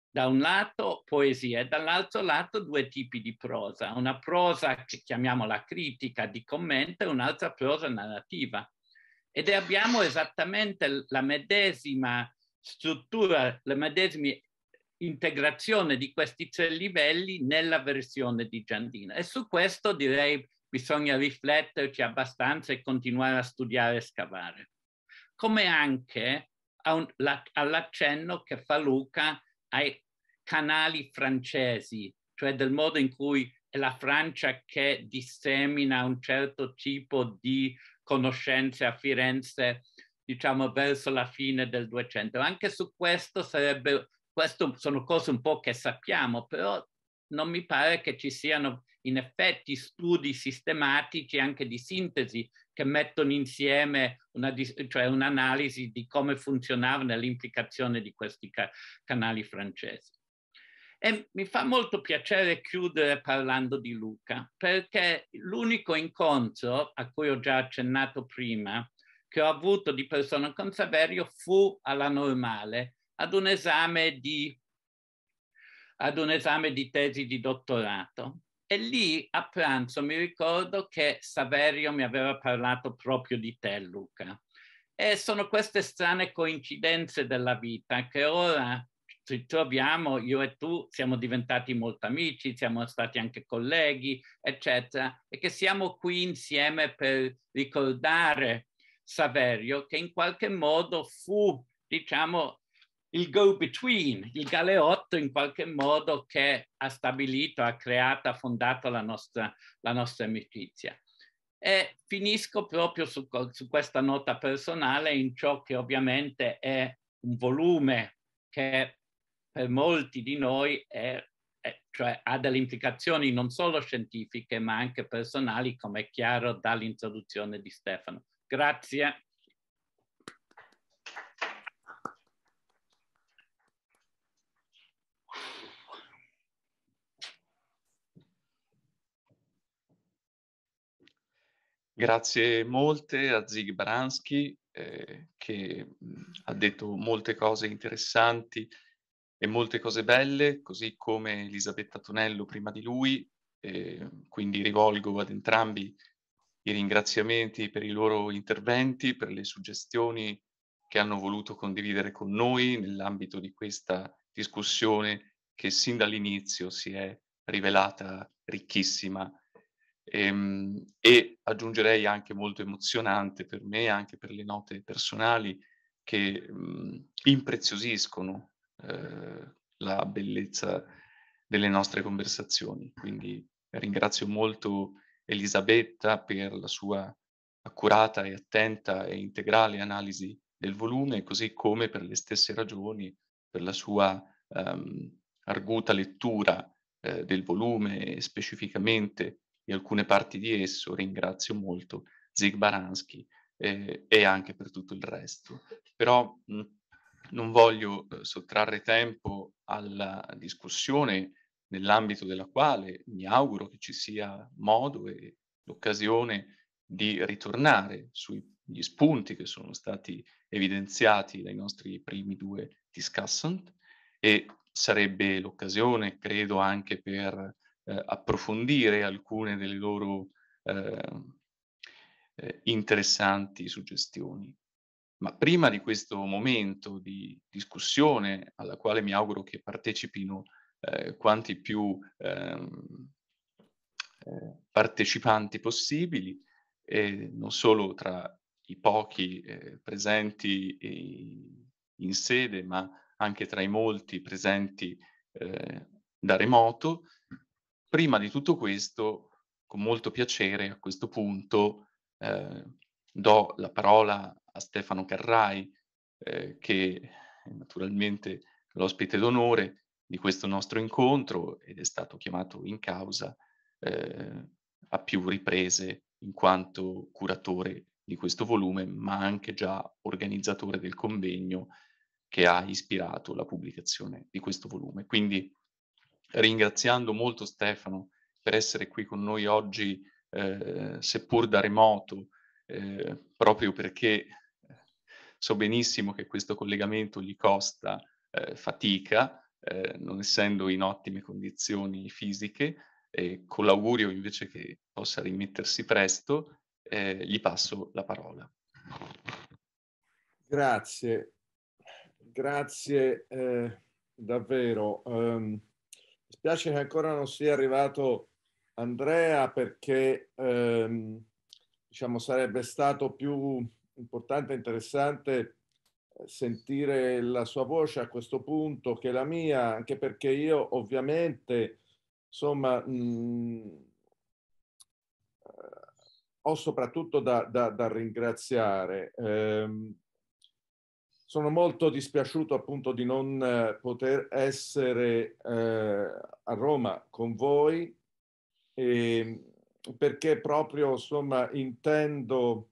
E: da un lato poesia e dall'altro lato due tipi di prosa, una prosa che chiamiamo la critica di commento e un'altra prosa narrativa. Ed abbiamo esattamente la medesima struttura, le medesime integrazione di questi tre livelli nella versione di Giandina. E su questo direi bisogna rifletterci abbastanza e continuare a studiare e scavare. Come anche all'accenno che fa Luca ai canali francesi, cioè del modo in cui è la Francia che dissemina un certo tipo di conoscenze a Firenze, diciamo verso la fine del 200. Anche su questo sarebbe queste sono cose un po' che sappiamo, però non mi pare che ci siano in effetti studi sistematici anche di sintesi che mettono insieme una, cioè un'analisi di come funzionavano l'implicazione di questi ca- canali francesi. E mi fa molto piacere chiudere parlando di Luca, perché l'unico incontro a cui ho già accennato prima, che ho avuto di persona con Saverio fu alla normale ad un esame di, ad un esame di tesi di dottorato. E lì a pranzo mi ricordo che Saverio mi aveva parlato proprio di te, Luca. E sono queste strane coincidenze della vita che ora ci troviamo, io e tu siamo diventati molto amici, siamo stati anche colleghi, eccetera, e che siamo qui insieme per ricordare Saverio che in qualche modo fu, diciamo, il go-between, il galeotto in qualche modo che ha stabilito, ha creato, ha fondato la nostra, la nostra amicizia. E finisco proprio su, su, questa nota personale in ciò che ovviamente è un volume che per molti di noi è, è, cioè ha delle implicazioni non solo scientifiche ma anche personali, come è chiaro dall'introduzione di Stefano. Grazie.
B: Grazie molte a Zig Bransky eh, che mm, ha detto molte cose interessanti e molte cose belle, così come Elisabetta Tonello prima di lui, eh, quindi rivolgo ad entrambi i ringraziamenti per i loro interventi, per le suggestioni che hanno voluto condividere con noi nell'ambito di questa discussione che sin dall'inizio si è rivelata ricchissima e, ehm, e aggiungerei anche molto emozionante per me, anche per le note personali che mh, mhmm, impreziosiscono eh, la bellezza delle nostre conversazioni. Quindi ringrazio molto Elisabetta per la sua accurata e attenta e integrale analisi del volume, così come per le stesse ragioni, per la sua um, arguta lettura eh, del volume, specificamente di alcune parti di esso, ringrazio molto Zig Baranski eh, e anche per tutto il resto. Però mh, non voglio eh, sottrarre tempo alla discussione nell'ambito della quale mi auguro che ci sia modo e l'occasione di ritornare sugli spunti che sono stati evidenziati dai nostri primi due discussant e sarebbe l'occasione, credo, anche per eh, approfondire alcune delle loro eh, eh, interessanti suggestioni. Ma prima di questo momento di discussione, alla quale mi auguro che partecipino eh, quanti più ehm, eh, partecipanti possibili, non solo tra i pochi eh, presenti in sede, ma anche tra i molti presenti da remoto, prima di tutto questo, con molto piacere a questo punto, eh, do la parola a Stefano Carrai, eh, che è naturalmente l'ospite d'onore di questo nostro incontro ed è stato chiamato in causa eh, a più riprese in quanto curatore di questo volume, ma anche già organizzatore del convegno che ha ispirato la pubblicazione di questo volume. Quindi ringraziando molto Stefano per essere qui con noi oggi, eh, seppur da remoto, eh, proprio perché eh, so benissimo che questo collegamento gli costa eh, fatica, eh, non essendo in ottime condizioni fisiche, e con l'augurio invece che possa rimettersi presto, eh, gli passo la parola.
D: Grazie, grazie davvero. Um mi spiace che ancora non sia arrivato Andrea perché ehm, diciamo, sarebbe stato più importante e interessante eh, sentire la sua voce a questo punto che la mia, anche perché io ovviamente, insomma, mh, mm, eh, ho soprattutto da, da, da ringraziare. Ehm, sono molto dispiaciuto appunto di non eh, poter essere eh, a Roma con voi e ehm, perché proprio insomma intendo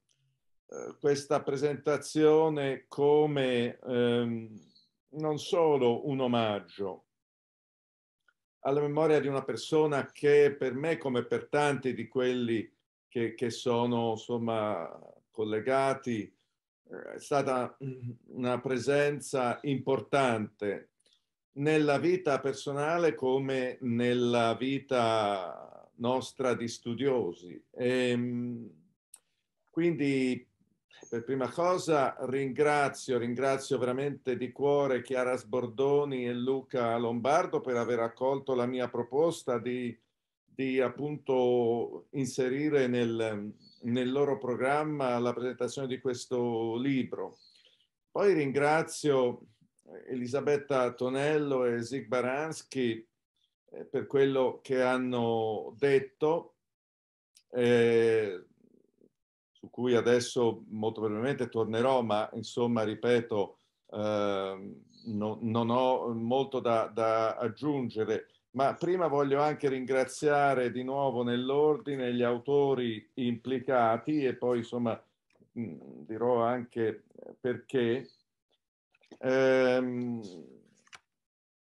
D: eh, questa presentazione come ehm, non solo un omaggio alla memoria di una persona che per me come per tanti di quelli che, che sono insomma collegati eh, è stata una presenza importante nella vita personale come nella vita nostra di studiosi. E ehm, quindi per prima cosa ringrazio, ringrazio veramente di cuore Chiara Sbordoni e Luca Lombardo per aver accolto la mia proposta di, di appunto inserire nel, nel loro programma la presentazione di questo libro. Poi ringrazio eh, Elisabetta Tonello e Zig Baranski eh, per quello che hanno detto, eh, su cui adesso molto brevemente tornerò, ma insomma, ripeto, eh, no, non ho molto da, da aggiungere ma prima voglio anche ringraziare di nuovo nell'ordine gli autori implicati e poi insomma mm, dirò anche perché. Ehm,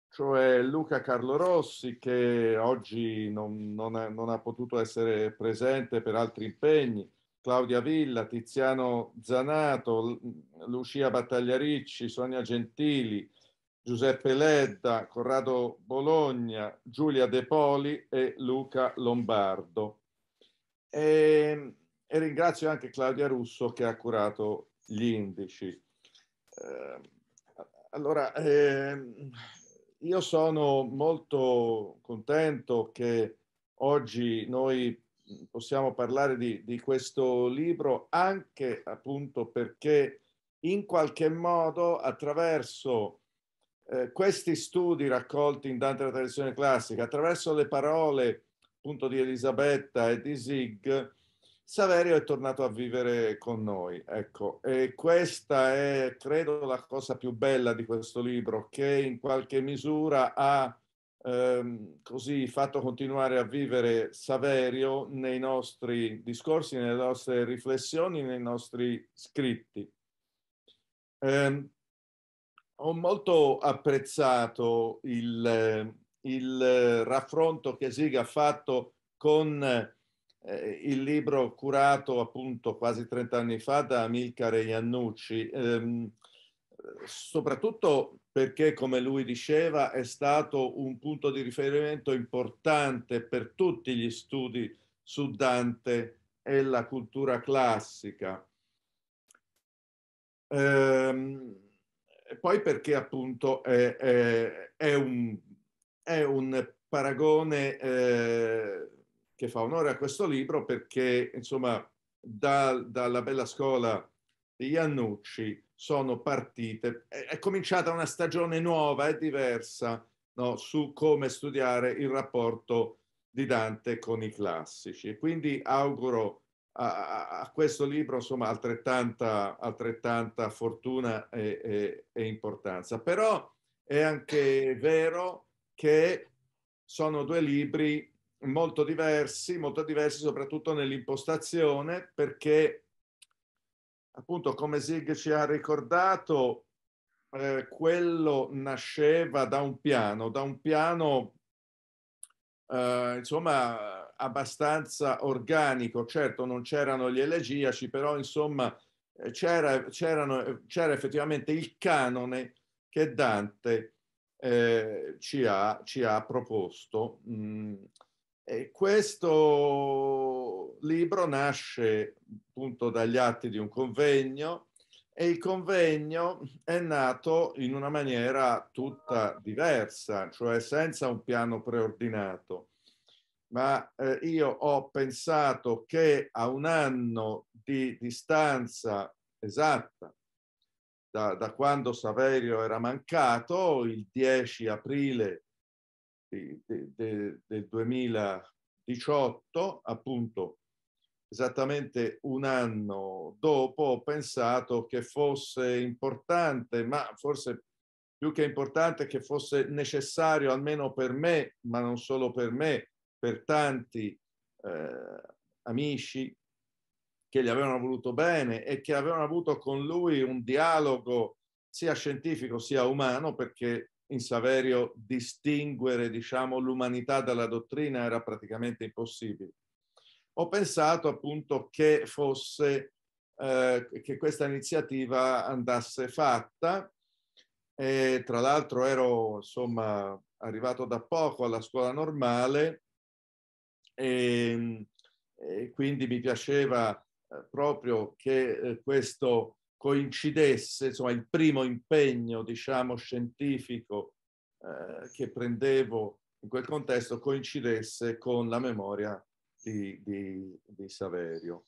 D: cioè Luca Carlo Rossi che oggi non, non, ha, non ha potuto essere presente per altri impegni, Claudia Villa, Tiziano Zanato, Lucia Battagliaricci, Sonia Gentili, Giuseppe Ledda, Corrado Bologna, Giulia De Poli e Luca Lombardo. E, ehm, e ringrazio anche Claudia Russo che ha curato gli indici. Eh, allora, eh, io sono molto contento che oggi noi possiamo parlare di, di questo libro anche appunto perché in qualche modo attraverso eh, questi studi raccolti in Dante la tradizione classica attraverso le parole appunto di Elisabetta e di Zig, Saverio è tornato a vivere con noi. Ecco, e questa è, credo, la cosa più bella di questo libro, che in qualche misura ha ehm, così fatto continuare a vivere Saverio nei nostri discorsi, nelle nostre riflessioni, nei nostri scritti. Ehm, ho molto apprezzato il, eh, il eh, raffronto che Siga ha fatto con eh, il libro curato appunto quasi 30 anni fa da Amilcare Iannucci, ehm, soprattutto perché, come lui diceva, è stato un punto di riferimento importante per tutti gli studi su Dante e la cultura classica. Ehm, poi perché appunto è, è, è, un, è un, paragone eh, che fa onore a questo libro perché insomma da, dalla bella scuola di Iannucci sono partite, è, cominciata una stagione nuova e diversa no, su come studiare il rapporto di Dante con i classici quindi auguro a, a questo libro insomma altrettanta, altrettanta fortuna e, e, e importanza. Però è anche vero che sono due libri molto diversi, molto diversi soprattutto nell'impostazione, perché appunto come Sig ci ha ricordato, eh, quello nasceva da un piano, da un piano eh, insomma abbastanza organico, certo non c'erano gli elegiaci, però insomma eh, c'era, effettivamente il canone che Dante eh, ci, ha, ci, ha, proposto. Mm. E questo libro nasce appunto dagli atti di un convegno e il convegno è nato in una maniera tutta diversa, cioè senza un piano preordinato ma eh, io ho pensato che a un anno di distanza esatta da, da quando Saverio era mancato, il 10 aprile di, di, di, del 2018, appunto esattamente un anno dopo, ho pensato che fosse importante, ma forse più che importante, che fosse necessario almeno per me, ma non solo per me, per tanti eh, amici che gli avevano voluto bene e che avevano avuto con lui un dialogo sia scientifico sia umano, perché in Saverio distinguere diciamo, l'umanità dalla dottrina era praticamente impossibile. Ho pensato appunto che fosse eh, che questa iniziativa andasse fatta. E, tra l'altro ero insomma arrivato da poco alla scuola normale e, ehm, e quindi mi piaceva eh, proprio che eh, questo coincidesse, insomma, il primo impegno, diciamo, scientifico eh, che prendevo in quel contesto coincidesse con la memoria di, di, di Saverio.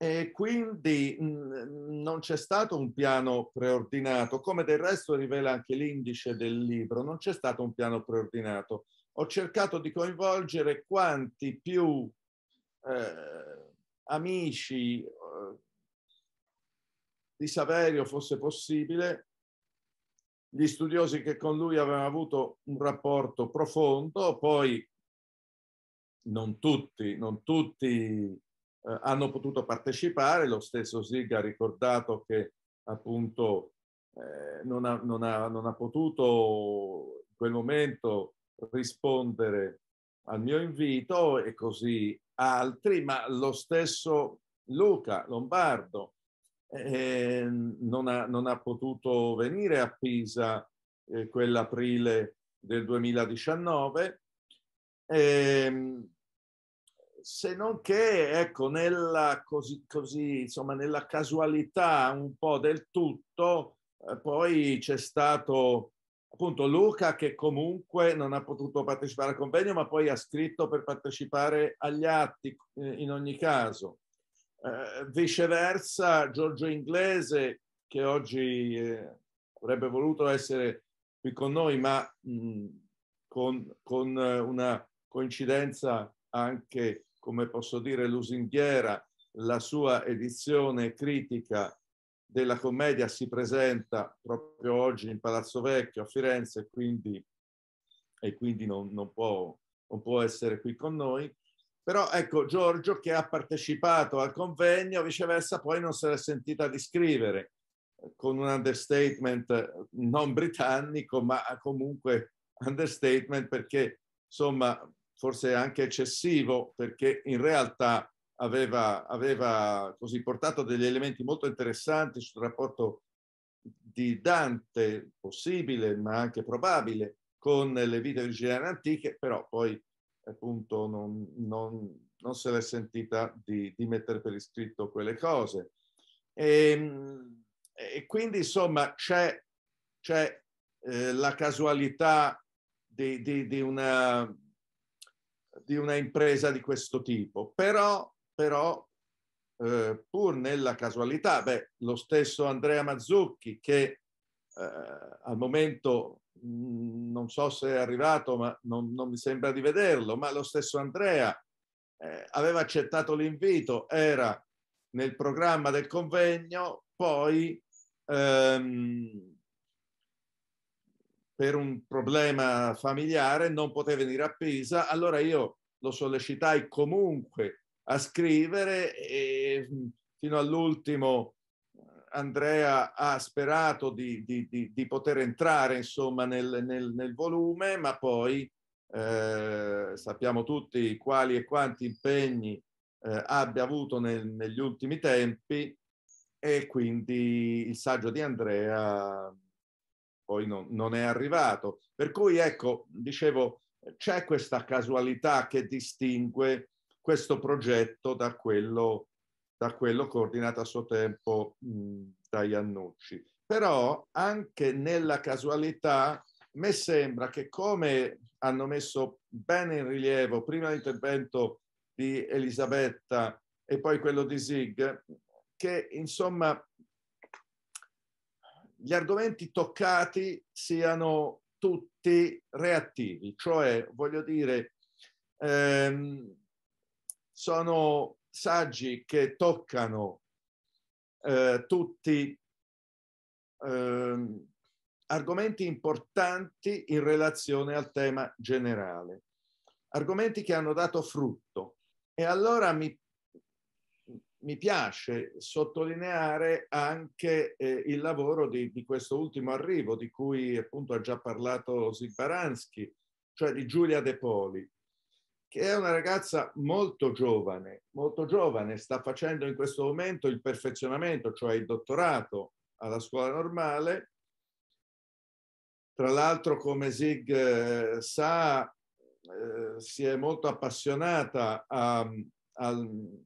D: E quindi mh, non c'è stato un piano preordinato, come del resto rivela anche l'indice del libro, non c'è stato un piano preordinato ho cercato di coinvolgere quanti più eh, amici eh, di Saverio fosse possibile, gli studiosi che con lui avevano avuto un rapporto profondo, poi non tutti, non tutti eh, hanno potuto partecipare, lo stesso Sig ha ricordato che appunto eh, non ha, non, ha, non ha potuto in quel momento rispondere al mio invito e così altri, ma lo stesso Luca Lombardo eh, non, ha, non, ha, potuto venire a Pisa eh, quell'aprile del 2019, eh, se non che, ecco, nella, così, così, insomma, nella casualità un po' del tutto, eh, poi c'è stato appunto Luca che comunque non ha potuto partecipare al convegno, ma poi ha scritto per partecipare agli atti eh, in ogni caso. Eh, viceversa, Giorgio Inglese, che oggi eh, avrebbe voluto essere qui con noi, ma mh, mm, con, con, eh, una coincidenza anche, come posso dire, lusinghiera, la sua edizione critica della commedia si presenta proprio oggi in Palazzo Vecchio a Firenze e quindi, e quindi non, non, può, non, può, essere qui con noi. Però ecco, Giorgio che ha partecipato al convegno, viceversa, poi non se l'è sentita di scrivere, eh, con un understatement eh, non britannico, ma comunque understatement perché, insomma, forse anche eccessivo, perché in realtà aveva, aveva portato degli elementi molto interessanti sul rapporto di Dante, possibile ma anche probabile, con le vite originali antiche, però poi appunto non, non, non se l'è sentita di, di, mettere per iscritto quelle cose. E, ehm, e quindi insomma c'è, c'è eh, la casualità di, di, una, di, una, impresa di questo tipo, però però eh, pur nella casualità, beh, lo stesso Andrea Mazzucchi che eh, al momento mm, non so se è arrivato, ma non, non, mi sembra di vederlo, ma lo stesso Andrea eh, aveva accettato l'invito, era nel programma del convegno, poi ehm, per un problema familiare non poteva venire a Pisa, allora io lo sollecitai comunque a scrivere e fino all'ultimo Andrea ha sperato di, di, di, di poter entrare insomma, nel, nel, nel, volume, ma poi eh, sappiamo tutti quali e quanti impegni eh, abbia avuto nel, negli ultimi tempi e quindi il saggio di Andrea poi non, non è arrivato. Per cui ecco, dicevo, c'è questa casualità che distingue questo progetto da quello, da quello coordinato a suo tempo mh, da Iannucci. Però anche nella casualità mi sembra che come hanno messo bene in rilievo prima l'intervento di Elisabetta e poi quello di Zig, che insomma gli argomenti toccati siano tutti reattivi, cioè voglio dire ehm, sono saggi che toccano eh, tutti eh, argomenti importanti in relazione al tema generale, argomenti che hanno dato frutto. E allora mi, mi piace sottolineare anche eh, il lavoro di, di, questo ultimo arrivo, di cui appunto ha già parlato Sibaransky, cioè di Giulia De Poli, che è una ragazza molto giovane, molto giovane, sta facendo in questo momento il perfezionamento, cioè il dottorato alla scuola normale. Tra l'altro, come Sig eh, sa, eh, si è molto appassionata a, mm, al,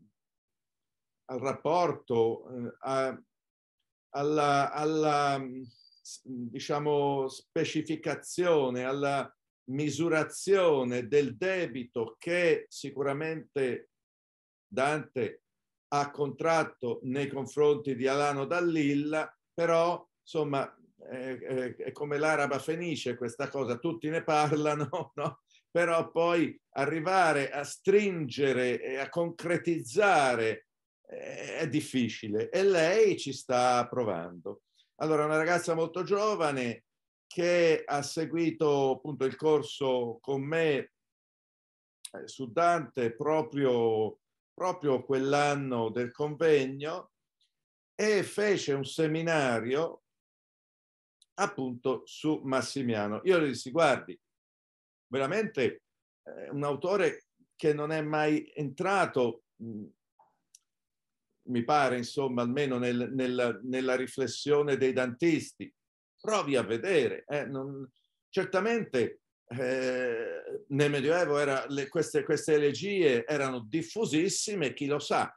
D: al, rapporto, eh, a, alla, alla mm, diciamo, specificazione, alla, misurazione del debito che sicuramente Dante ha contratto nei confronti di Alano Dall'Illa, però insomma è, è come l'araba fenice questa cosa, tutti ne parlano, <laughs> no? però poi arrivare a stringere e a concretizzare eh, è difficile e lei ci sta provando. Allora, una ragazza molto giovane, che ha seguito appunto il corso con me eh, su Dante proprio, proprio quell'anno del convegno e fece un seminario appunto su Massimiano. Io gli dissi, guardi, veramente eh, un autore che non è mai entrato, mh, mm, mi pare, insomma, almeno nel, nel, nella riflessione dei dantisti provi a vedere. Eh, non, certamente eh, nel Medioevo era, le, queste, queste elegie erano diffusissime, chi lo sa.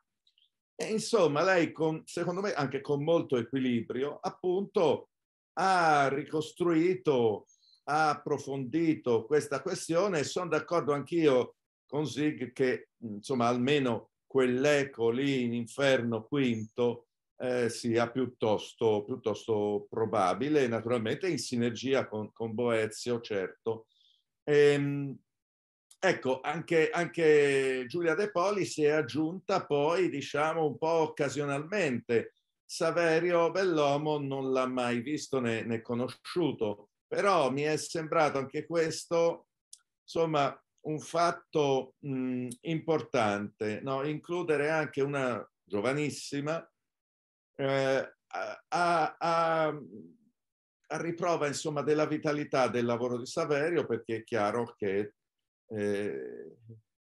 D: E insomma, lei, con, secondo me, anche con molto equilibrio, appunto, ha ricostruito, ha approfondito questa questione e sono d'accordo anch'io con Zig che, insomma, almeno quell'eco lì in Inferno Quinto eh, sia piuttosto, piuttosto probabile, naturalmente in sinergia con, con Boezio, certo. Ehm, ecco, anche, anche, Giulia De Poli si è aggiunta poi, diciamo, un po' occasionalmente. Saverio Bellomo non l'ha mai visto né, né conosciuto, però mi è sembrato anche questo, insomma, un fatto mh, importante, no? includere anche una giovanissima eh, a, a, a, riprova insomma, della vitalità del lavoro di Saverio, perché è chiaro che eh,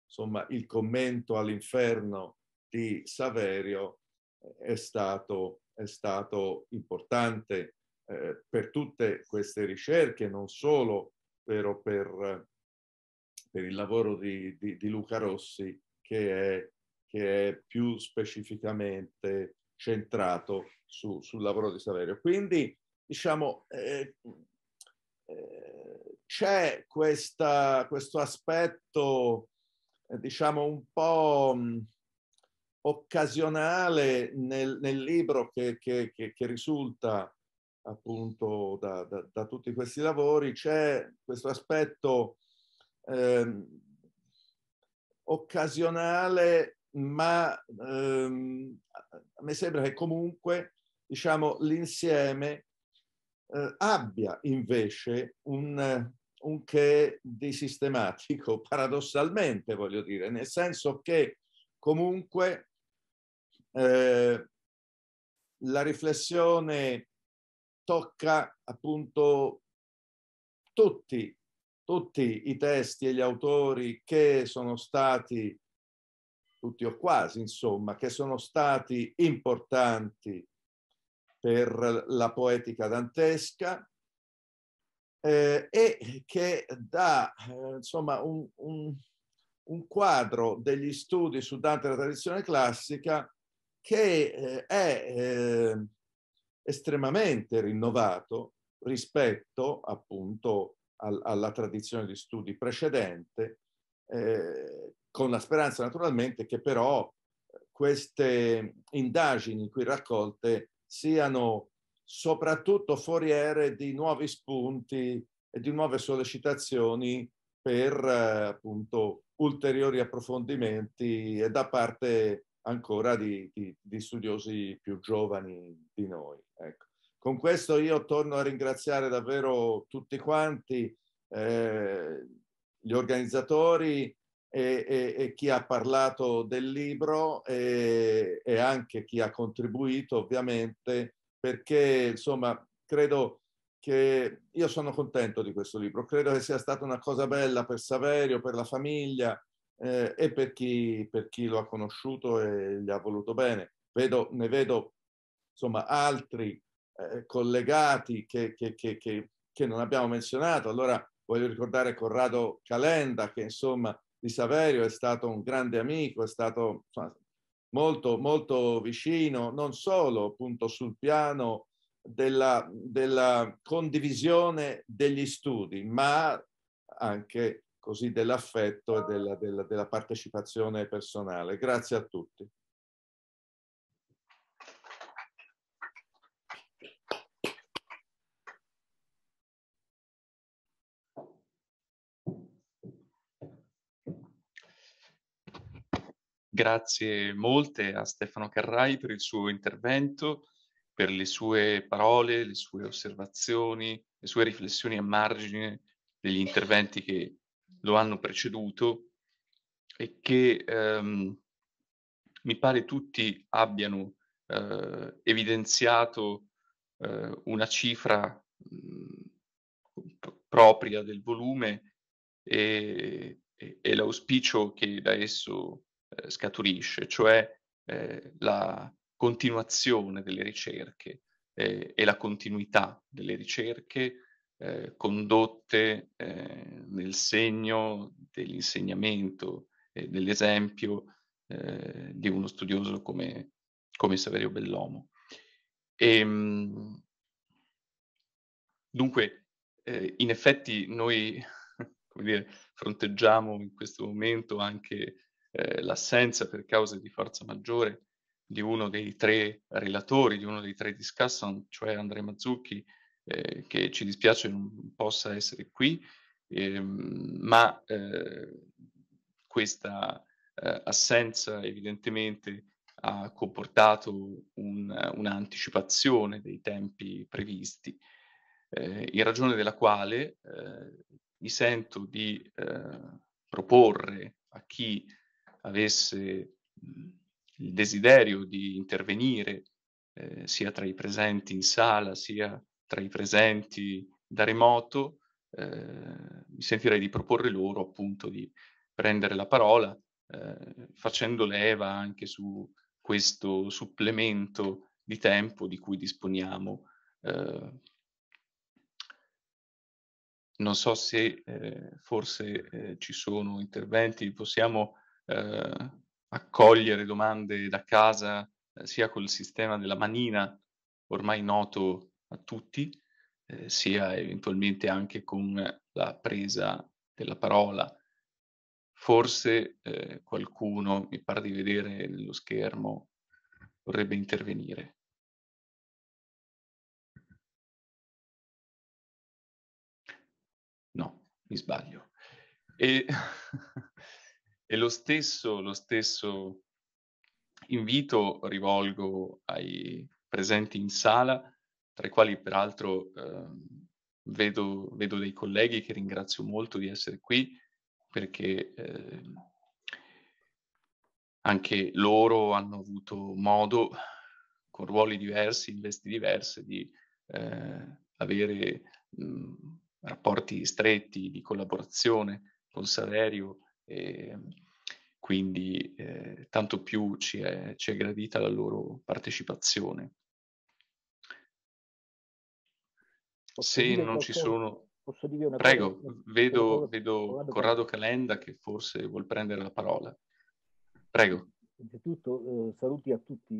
D: insomma, il commento all'inferno di Saverio eh, è stato, è stato importante eh, per tutte queste ricerche, non solo però per, per il lavoro di, di, di Luca Rossi, che è, che è più specificamente centrato su, sul lavoro di Saverio. Quindi, diciamo, eh, eh, c'è questa, questo aspetto, eh, diciamo, un po' mh, mm, occasionale nel, nel libro che, che, che, che, risulta appunto da, da, da, tutti questi lavori, c'è questo aspetto ehm, occasionale ma ehm, a me sembra che comunque diciamo, l'insieme eh, abbia invece un, un che di sistematico, <laughs> paradossalmente voglio dire, nel senso che comunque eh, la riflessione tocca appunto tutti, tutti i testi e gli autori che sono stati tutti o quasi, insomma, che sono stati importanti per la poetica dantesca eh, e che dà eh, insomma, un, un, un, quadro degli studi su Dante e la tradizione classica che eh, è eh, estremamente rinnovato rispetto appunto al, alla tradizione di studi precedente eh, con la speranza naturalmente che però eh, queste indagini qui raccolte siano soprattutto foriere di nuovi spunti e di nuove sollecitazioni per eh, appunto ulteriori approfondimenti e da parte ancora di, di, di studiosi più giovani di noi. Ecco. Con questo io torno a ringraziare davvero tutti quanti. Eh, gli organizzatori e, e, e, chi ha parlato del libro e, e, anche chi ha contribuito ovviamente perché insomma credo che io sono contento di questo libro, credo che sia stata una cosa bella per Saverio, per la famiglia eh, e per chi, per chi, lo ha conosciuto e gli ha voluto bene. Vedo, ne vedo insomma altri eh, collegati che, che, che, che non abbiamo menzionato, allora Voglio ricordare Corrado Calenda, che insomma di Saverio è stato un grande amico, è stato insomma, molto, molto vicino, non solo appunto sul piano della, della condivisione degli studi, ma anche così dell'affetto e della, della, della partecipazione personale. Grazie a tutti.
B: Grazie molte a Stefano Carrai per il suo intervento, per le sue parole, le sue osservazioni, le sue riflessioni a margine degli interventi che lo hanno preceduto e che ehm, mi pare tutti abbiano eh, evidenziato eh, una cifra mh, mhmm, propria del volume e, e, e l'auspicio che da esso eh, scaturisce, cioè eh, la continuazione delle ricerche eh, e la continuità delle ricerche eh, condotte eh, nel segno dell'insegnamento e dell'esempio di uno studioso come, come Saverio Bellomo. E, ehm, mh, dunque, in effetti noi <laughs> come dire, fronteggiamo in questo momento anche eh, l'assenza per cause di forza maggiore di uno dei tre relatori, di uno dei tre discussion, cioè Andrea Mazzucchi, eh, che ci dispiace non possa essere qui, ehm, ma eh, questa eh, assenza evidentemente ha comportato un, un'anticipazione dei tempi previsti, eh, in ragione della quale eh, mi sento di eh, proporre a chi avesse il desiderio di intervenire eh, sia tra i presenti in sala sia tra i presenti da remoto, eh, mi sentirei di proporre loro appunto di prendere la parola eh, facendo leva anche su questo supplemento di tempo di cui disponiamo. Eh, non so se eh, forse eh, ci sono interventi, possiamo eh, accogliere domande da casa eh, sia col sistema della manina ormai noto a tutti, eh, sia eventualmente anche con la presa della parola. Forse eh, qualcuno, mi pare di vedere nello schermo, vorrebbe
D: intervenire.
B: No, mi sbaglio. E <laughs> E lo stesso, lo stesso invito rivolgo ai presenti in sala, tra i quali peraltro eh, vedo, vedo, dei colleghi che ringrazio molto di essere qui perché eh, anche loro hanno avuto modo, con ruoli diversi, in vesti diverse, di eh, avere mh, rapporti stretti di collaborazione con Saverio e ehm, quindi eh, tanto più ci è, ci è gradita la loro partecipazione. Posso se non ci sono...
F: Posso dire Prego, cosa, vedo, vedo Corrado, Corrado
B: Calenda che forse vuol prendere la parola. Prego.
F: Innanzitutto eh, saluti a tutti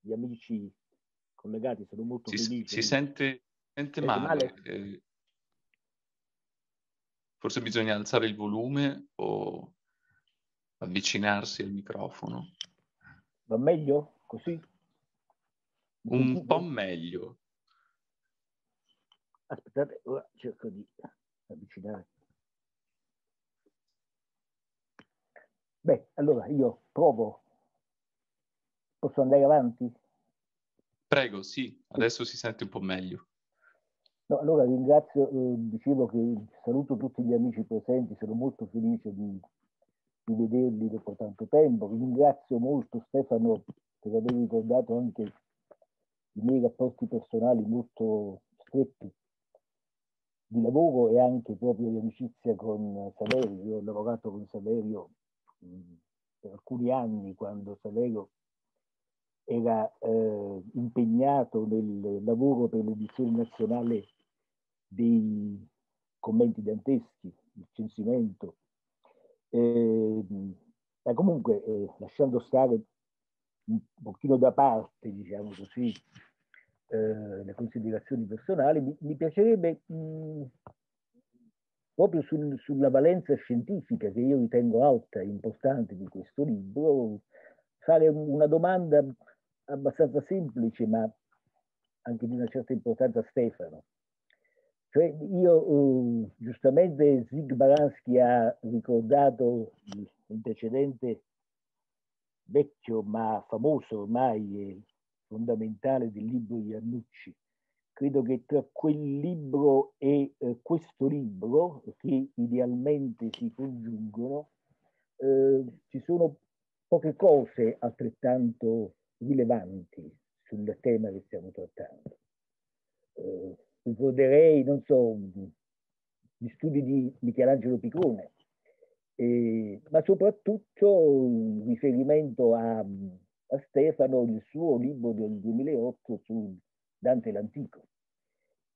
F: gli amici collegati, sono molto si, Si
B: sente, sente male. male? Eh, Forse bisogna alzare il volume o avvicinarsi al microfono.
F: Va meglio così?
B: Un po' meglio.
F: Aspettate, ora cerco di avvicinare. Beh, allora io provo. Posso andare avanti?
B: Prego, sì, adesso sì. si sente un po' meglio.
F: No, allora ringrazio, eh, dicevo che saluto tutti gli amici presenti, sono molto felice di, di vederli dopo tanto tempo. Ringrazio molto Stefano per aver ricordato anche i miei rapporti personali molto stretti di lavoro e anche proprio di amicizia con Saverio. Io ho lavorato con Saverio mh, mm, per alcuni anni quando Saverio era eh, impegnato nel lavoro per l'edizione nazionale dei commenti danteschi, il censimento. Eh, ma comunque, eh, lasciando stare un pochino da parte, diciamo così, eh, le considerazioni personali, mi, mi piacerebbe mh, mm, proprio sul, sulla valenza scientifica che io ritengo alta e importante di questo libro, fare una domanda abbastanza semplice, ma anche di una certa importanza a Stefano. Cioè io, um, giustamente Zig Baranski ha ricordato l'antecedente vecchio ma famoso ormai e fondamentale del libro di Annucci. Credo che tra quel libro e eh, questo libro, che idealmente si congiungono, eh, ci sono poche cose altrettanto rilevanti sul tema che stiamo trattando. Eh, Ricorderei, non so, gli studi di Michelangelo Picone, eh, ma soprattutto in riferimento a, a, Stefano, il suo libro del 2008 su Dante l'Antico,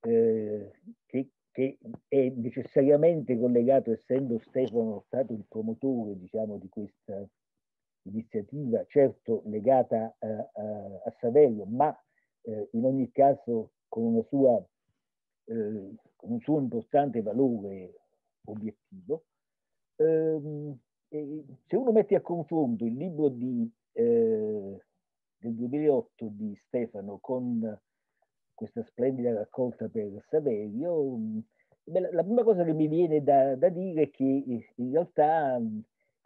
F: eh, che, che, è necessariamente collegato, essendo Stefano stato il promotore diciamo, di questa iniziativa, certo legata a, a, a Saverio, ma eh, in ogni caso con una sua eh, con un suo importante valore obiettivo. Eh, se uno mette a confronto il libro di, eh, del 2008 di Stefano con questa splendida raccolta per Saverio, la, la prima cosa che mi viene da, da dire è che eh, in realtà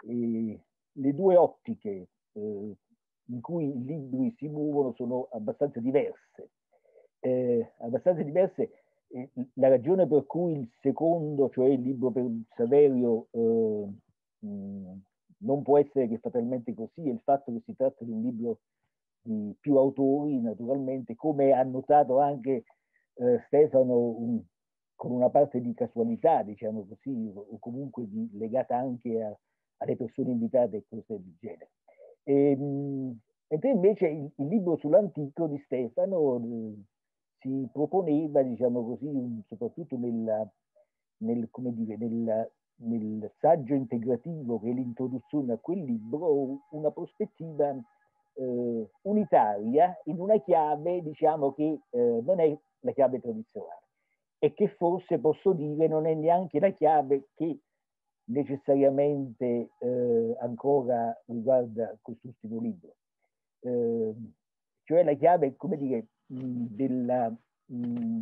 F: eh, le due ottiche eh, in cui i libri si muovono sono abbastanza diverse. Eh, abbastanza diverse la ragione per cui il secondo, cioè il libro per Saverio, eh, mm, non può essere che fatalmente così è il fatto che si tratta di un libro di più autori, naturalmente, come ha notato anche eh, Stefano un, con una parte di casualità, diciamo così, o comunque di, legata anche a, alle persone invitate e cose del genere. Ehm, e, mentre invece il, il libro sull'antico di Stefano, eh, si proponeva, diciamo così, soprattutto nel, nel, dire, nel, nel, saggio integrativo che è l'introduzione a quel libro, una prospettiva eh, unitaria in una chiave diciamo, che eh, non è la chiave tradizionale e che forse posso dire non è neanche la chiave che necessariamente eh, ancora riguarda quest'ultimo libro. Eh, cioè la chiave, come dire, Mm, della, mm,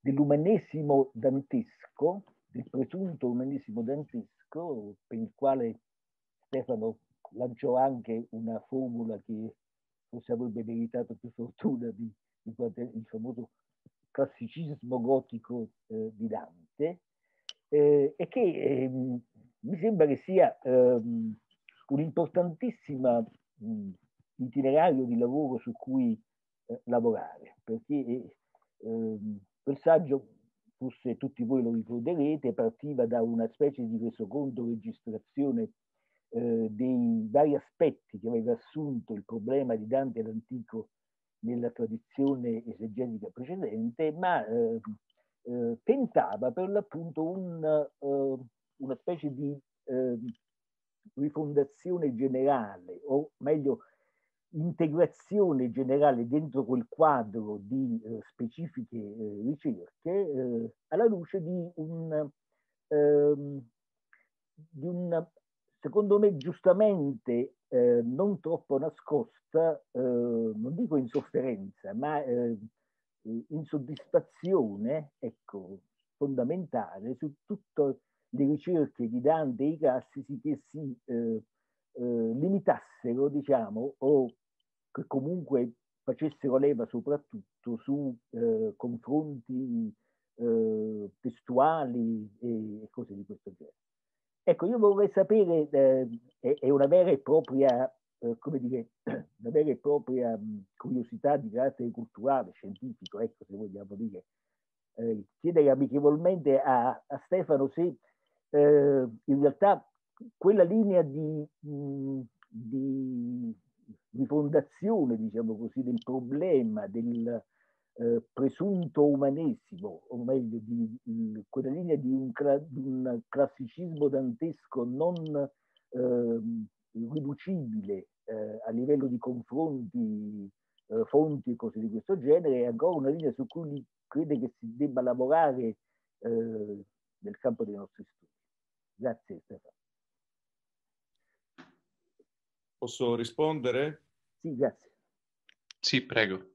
F: dell'umanesimo dantesco, del presunto umanesimo dantesco, per il quale Stefano lanciò anche una formula che forse avrebbe meritato più fortuna di, di quanto il famoso classicismo gotico eh, di Dante, eh, e che eh, mi sembra che sia ehm, un importantissimo mm, itinerario di lavoro su cui eh, lavorare, perché il eh, ehm, saggio, forse tutti voi lo ricorderete, partiva da una specie di resoconto registrazione eh, dei vari aspetti che aveva assunto il problema di Dante l'Antico nella tradizione esegetica precedente, ma eh, eh, tentava per l'appunto un, eh, una specie di ehm, rifondazione generale, o meglio integrazione generale dentro quel quadro di eh, specifiche eh, ricerche eh, alla luce di un, ehm, di un secondo me giustamente eh, non troppo nascosta, eh, non dico insofferenza, ma insoddisfazione ecco, fondamentale su tutte le ricerche di Dante e i classici che si eh, eh, limitassero, diciamo, o che comunque facessero leva soprattutto su eh, confronti eh, testuali e cose di questo genere. Ecco, io vorrei sapere, eh, è una vera e propria, eh, come dire, <clears throat> una vera e propria curiosità di carattere culturale, scientifico, ecco se vogliamo dire, eh, chiedere amichevolmente a, a Stefano se eh, in realtà quella linea di, mh, di rifondazione, diciamo così, del problema del eh, presunto umanesimo, o meglio, di, di quella linea di un, di un, classicismo dantesco non ehm, riducibile eh, a livello di confronti, eh, fonti e cose di questo genere, è ancora una linea su cui crede che si debba lavorare eh, nel campo dei nostri studi. Grazie Stefano.
D: Posso rispondere? Sì, grazie. Sì, prego.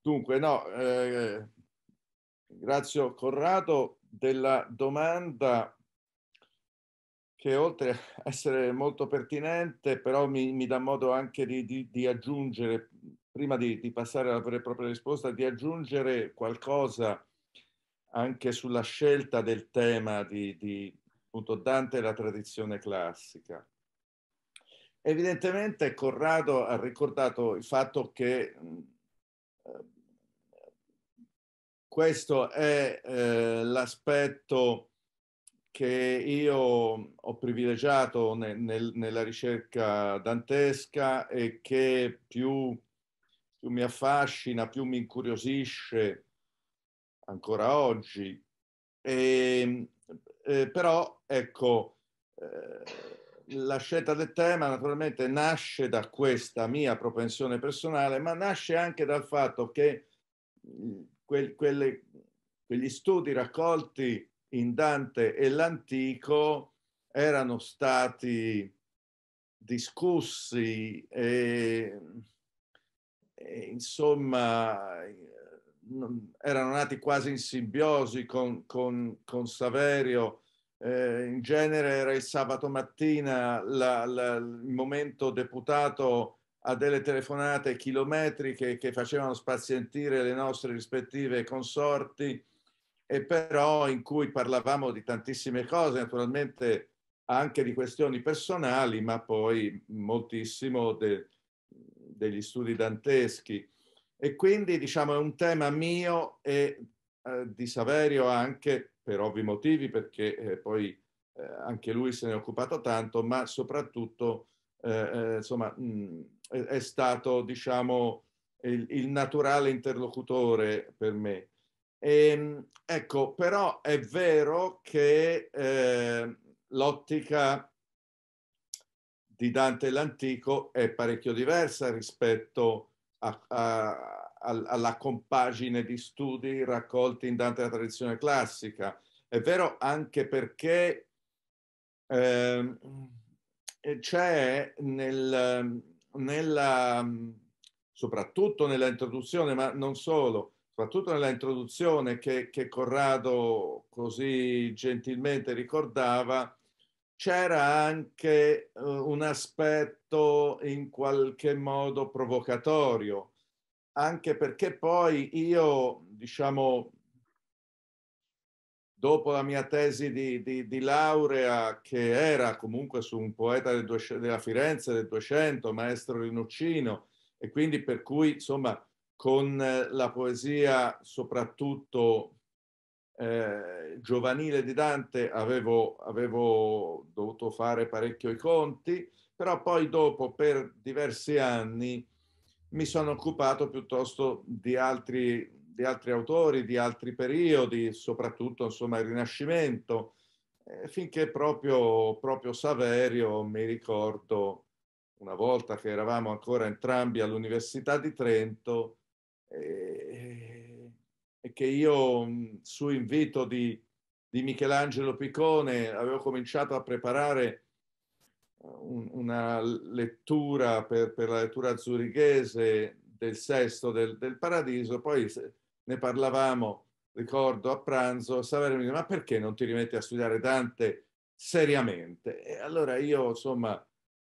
D: Dunque, no, eh, grazie Corrado della domanda che oltre a essere molto pertinente, però mi, mi dà modo anche di, di, di aggiungere, prima di, di, passare alla vera e propria risposta, di aggiungere qualcosa anche sulla scelta del tema di, appunto Dante e la tradizione classica. Evidentemente Corrado ha ricordato il fatto che eh, questo è eh, l'aspetto che io ho privilegiato nella ricerca dantesca e che più, più mi affascina, più mi incuriosisce ancora oggi. E, ehm, eh, però ecco, eh, la scelta del tema naturalmente nasce da questa mia propensione personale, ma nasce anche dal fatto che que- quelle, quegli studi raccolti in Dante e l'Antico erano stati discussi e, e insomma erano nati quasi in simbiosi con, con, con Saverio eh, in genere era il sabato mattina la, la, il momento deputato a delle telefonate chilometriche che facevano spazientire le nostre rispettive consorti e però in cui parlavamo di tantissime cose, naturalmente anche di questioni personali, ma poi moltissimo de, degli studi danteschi. E quindi diciamo è un tema mio e eh, di Saverio anche per ovvi motivi, perché eh, poi eh, anche lui se ne è occupato tanto, ma soprattutto insomma, mh, è, è, stato diciamo, il, il, naturale interlocutore per me. E, ehm, ecco, però è vero che eh, l'ottica di Dante l'Antico è parecchio diversa rispetto a, a alla compagine di studi raccolti in Dante la tradizione classica. È vero anche perché eh, c'è nel, nella, soprattutto nella introduzione, ma non solo, soprattutto nella introduzione che, che Corrado così gentilmente ricordava, c'era anche uh, un aspetto in qualche modo provocatorio, anche perché poi io, diciamo, dopo la mia tesi di, di, di laurea, che era comunque su un poeta del 200, della Firenze del 200, maestro Rinuccino, e quindi per cui, insomma, con eh, la poesia soprattutto eh, giovanile di Dante avevo, avevo dovuto fare parecchio i conti, però poi dopo per diversi anni mi sono occupato piuttosto di altri, di altri autori, di altri periodi, soprattutto insomma il Rinascimento, finché proprio, proprio Saverio, mi ricordo una volta che eravamo ancora entrambi all'Università di Trento, e, e che io su invito di, di Michelangelo Picone avevo cominciato a preparare una lettura per, per, la lettura zurichese del sesto del, del paradiso, poi ne parlavamo, ricordo, a pranzo, Saverio mi dice, ma perché non ti rimetti a studiare Dante seriamente? E allora io, insomma,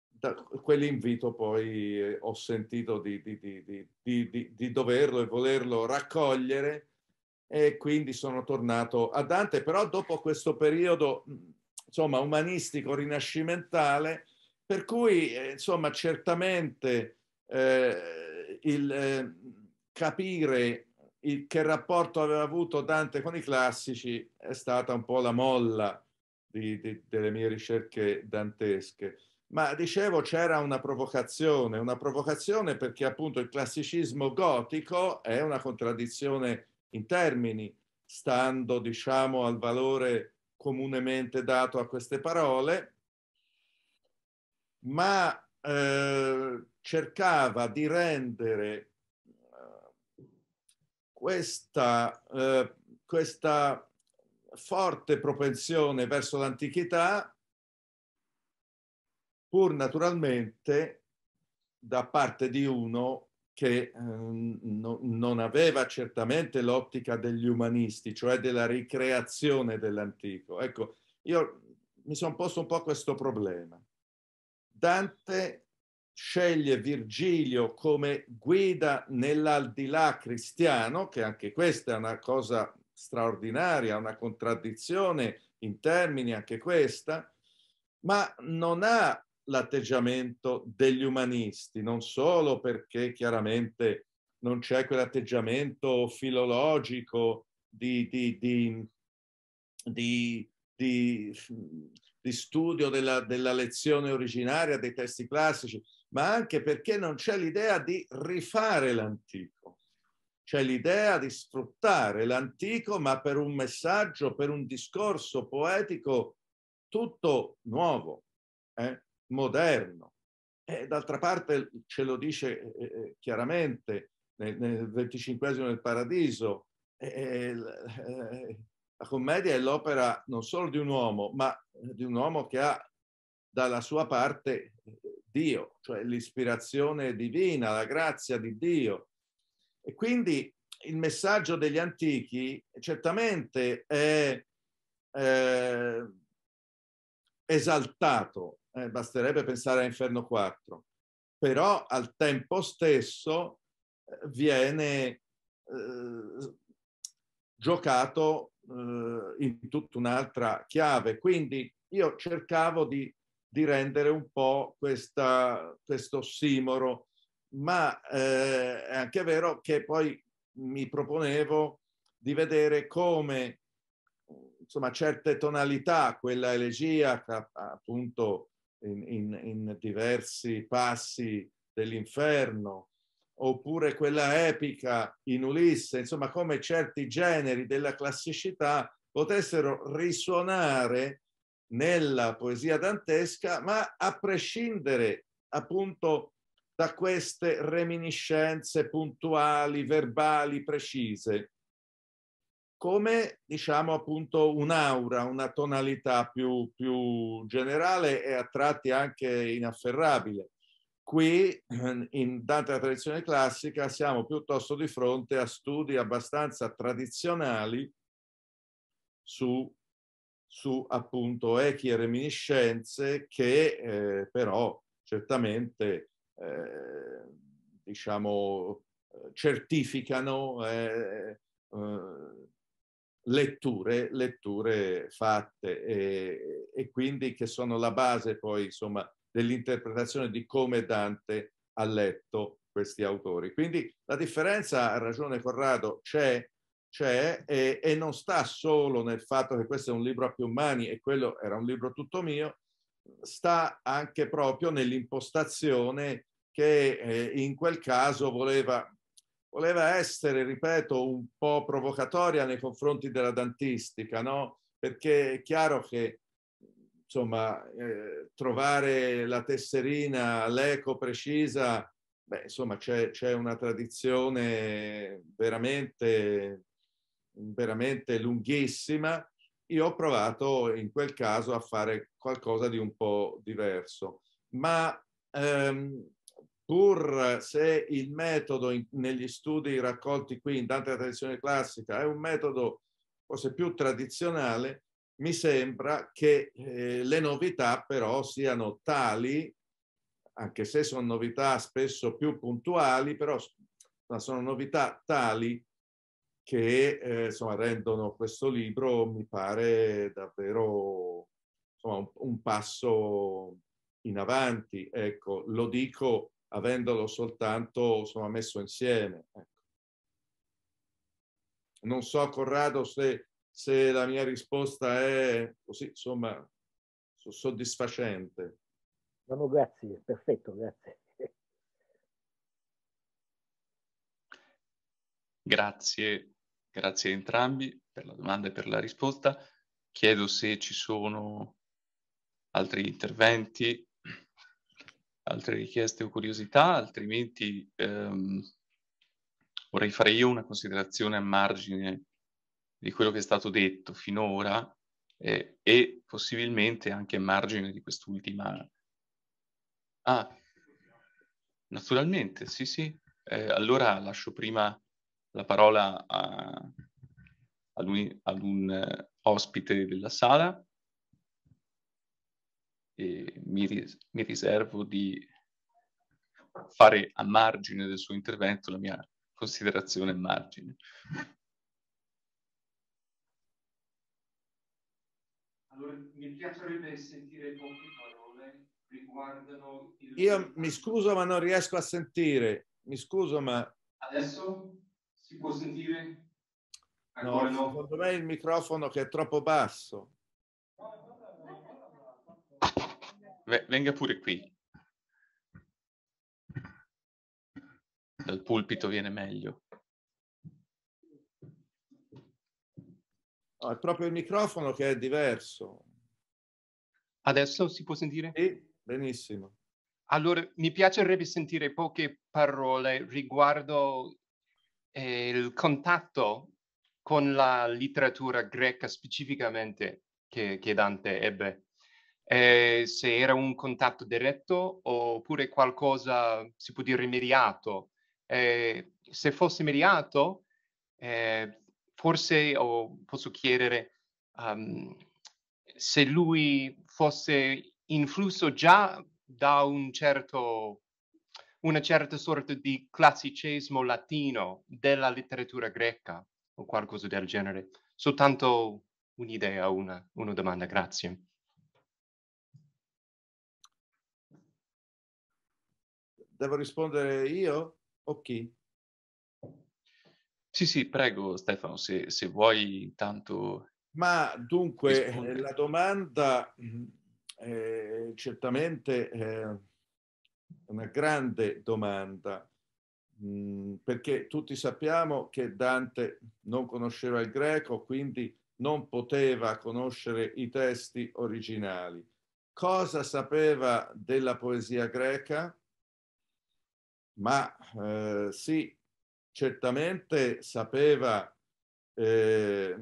D: da quell'invito poi eh, ho sentito di, di, di, di doverlo e volerlo raccogliere e quindi sono tornato a Dante, però dopo questo periodo insomma, umanistico rinascimentale, per cui eh, insomma, certamente eh, il, eh, capire il, che rapporto aveva avuto Dante con i classici è stata un po' la molla di, di, delle mie ricerche dantesche. Ma dicevo c'era una provocazione, una provocazione perché appunto il classicismo gotico è una contraddizione in termini, stando diciamo al valore comunemente dato a queste parole, ma eh, cercava di rendere eh, questa, eh, questa forte propensione verso l'antichità, pur naturalmente da parte di uno che ehm, no, non aveva certamente l'ottica degli umanisti, cioè della ricreazione dell'antico. Ecco, io mi sono posto un po' questo problema. Dante sceglie Virgilio come guida nell'aldilà cristiano, che anche questa è una cosa straordinaria, una contraddizione in termini anche questa, ma non ha l'atteggiamento degli umanisti, non solo perché chiaramente non c'è quell'atteggiamento filologico di, di, di, di studio della, della lezione originaria dei testi classici, ma anche perché non c'è l'idea di rifare l'antico. C'è l'idea di sfruttare l'antico, ma per un messaggio, per un discorso poetico tutto nuovo. Eh? moderno. E d'altra parte ce lo dice eh, eh, eh chiaramente nel, nel venticinquesimo del Paradiso, eh, eh, eh, la commedia è l'opera non solo di un uomo, ma di un uomo che ha dalla sua parte Dio, cioè l'ispirazione divina, la grazia di Dio. E quindi il messaggio degli antichi certamente è eh, esaltato, eh, basterebbe pensare a Inferno 4, però al tempo stesso eh, viene eh, giocato eh, in tutta un'altra chiave. Quindi io cercavo di, di rendere un po' questa, questo simoro, ma eh, è anche vero che poi mi proponevo di vedere come insomma certe tonalità, quella elegia, appunto in, in, in diversi passi dell'inferno, oppure quella epica in Ulisse, insomma come certi generi della classicità potessero risuonare nella poesia dantesca, ma a prescindere appunto da queste reminiscenze puntuali, verbali, precise come diciamo appunto un'aura, una tonalità più, più generale e a tratti anche inafferrabile. Qui, <clears throat> in data tradizione classica, siamo piuttosto di fronte a studi abbastanza tradizionali su, su appunto echi e reminiscenze che eh, però certamente eh, diciamo certificano eh, eh, letture, letture fatte e, e, quindi che sono la base poi insomma dell'interpretazione di come Dante ha letto questi autori. Quindi la differenza, ha ragione Corrado, c'è, c'è e, e non sta solo nel fatto che questo è un libro a più mani e quello era un libro tutto mio, sta anche proprio nell'impostazione che eh, in quel caso voleva voleva essere, ripeto, un po' provocatoria nei confronti della dantistica, no? Perché è chiaro che insomma, eh, trovare la tesserina, l'eco precisa, beh, insomma, c'è, c'è una tradizione veramente, veramente lunghissima. Io ho provato in quel caso a fare qualcosa di un po' diverso, ma ehm, pur se il metodo in, negli studi raccolti qui in tanta tradizione classica è un metodo forse più tradizionale, mi sembra che eh, le novità però siano tali, anche se sono novità spesso più puntuali, però sono novità tali che eh, insomma, rendono questo libro, mi pare, davvero insomma, un, un, passo in avanti. Ecco, lo dico avendolo soltanto insomma, messo insieme. Ecco. Non so, Corrado, se, se, la mia risposta è così, insomma, soddisfacente.
F: No, no, grazie, perfetto, grazie.
B: Grazie, grazie a entrambi per la domanda e per la risposta. Chiedo se ci sono altri interventi altre richieste o curiosità, altrimenti ehm, vorrei fare io una considerazione a margine di quello che è stato detto finora eh, e possibilmente anche a margine di quest'ultima... Ah, naturalmente, sì, sì. Eh, allora lascio prima la parola a, ad un, ad un eh, ospite della sala e mi, ris- mi riservo di fare a margine del suo intervento la mia considerazione a margine. Allora, mi piacerebbe sentire poche parole riguardano il...
D: Io mi scuso ma non riesco a sentire, mi scuso ma...
B: Adesso si può sentire?
D: Ancora no, no? secondo me il microfono che è troppo basso.
B: venga pure qui. Dal pulpito viene meglio. No, è proprio il microfono che è diverso. Adesso si può sentire? Sì, benissimo. Allora, mi piacerebbe sentire poche parole riguardo eh, il contatto con la letteratura greca specificamente che, che Dante ebbe eh, se era un contatto diretto oppure qualcosa, si può dire, immediato. Eh, se fosse immediato, eh, forse oh, posso chiedere um, se lui fosse influsso già da un certo, una certa sorta di classicismo latino della letteratura greca o qualcosa del genere. Soltanto un'idea, una, una domanda, grazie.
D: Devo rispondere io
B: o chi? Sì, sì, prego Stefano, se, se vuoi intanto...
D: Ma dunque, rispondere. la domanda eh, certamente eh, una grande domanda, mh, perché tutti sappiamo che Dante non conosceva il greco, quindi non poteva conoscere i testi originali. Cosa sapeva della poesia greca? ma eh, sì, certamente sapeva eh,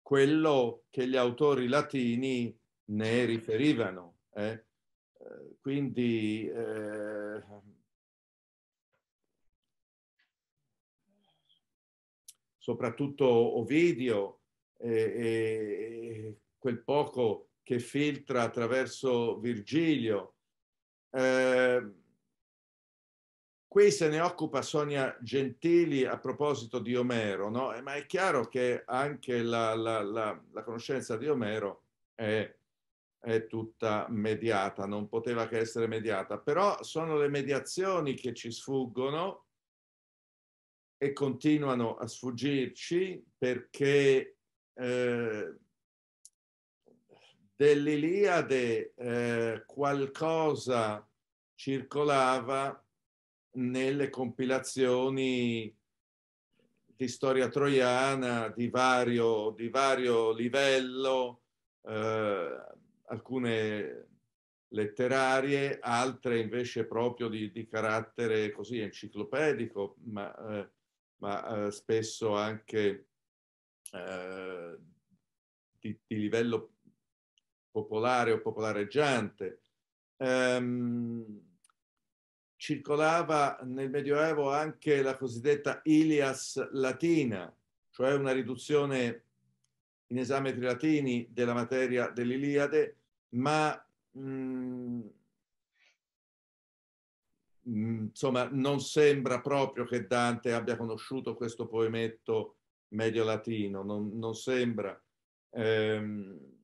D: quello che gli autori latini ne riferivano. Eh? eh quindi eh, soprattutto Ovidio e quel poco che filtra attraverso Virgilio. Eh, Qui se ne occupa Sonia Gentili a proposito di Omero, no? Eh, ma è chiaro che anche la, la, la, la conoscenza di Omero è, è, tutta mediata, non poteva che essere mediata, però sono le mediazioni che ci sfuggono e continuano a sfuggirci perché eh, dell'Iliade eh, qualcosa circolava nelle compilazioni di storia troiana di vario, di vario livello, eh, alcune letterarie, altre invece proprio di, di carattere così enciclopedico, ma, eh, ma eh, spesso anche eh, di, di, livello popolare o popolareggiante. Um, circolava nel Medioevo anche la cosiddetta ilias latina, cioè una riduzione in esametri latini della materia dell'Iliade, ma mm, mm, insomma non sembra proprio che Dante abbia conosciuto questo poemetto medio latino, non, non sembra. Ehm,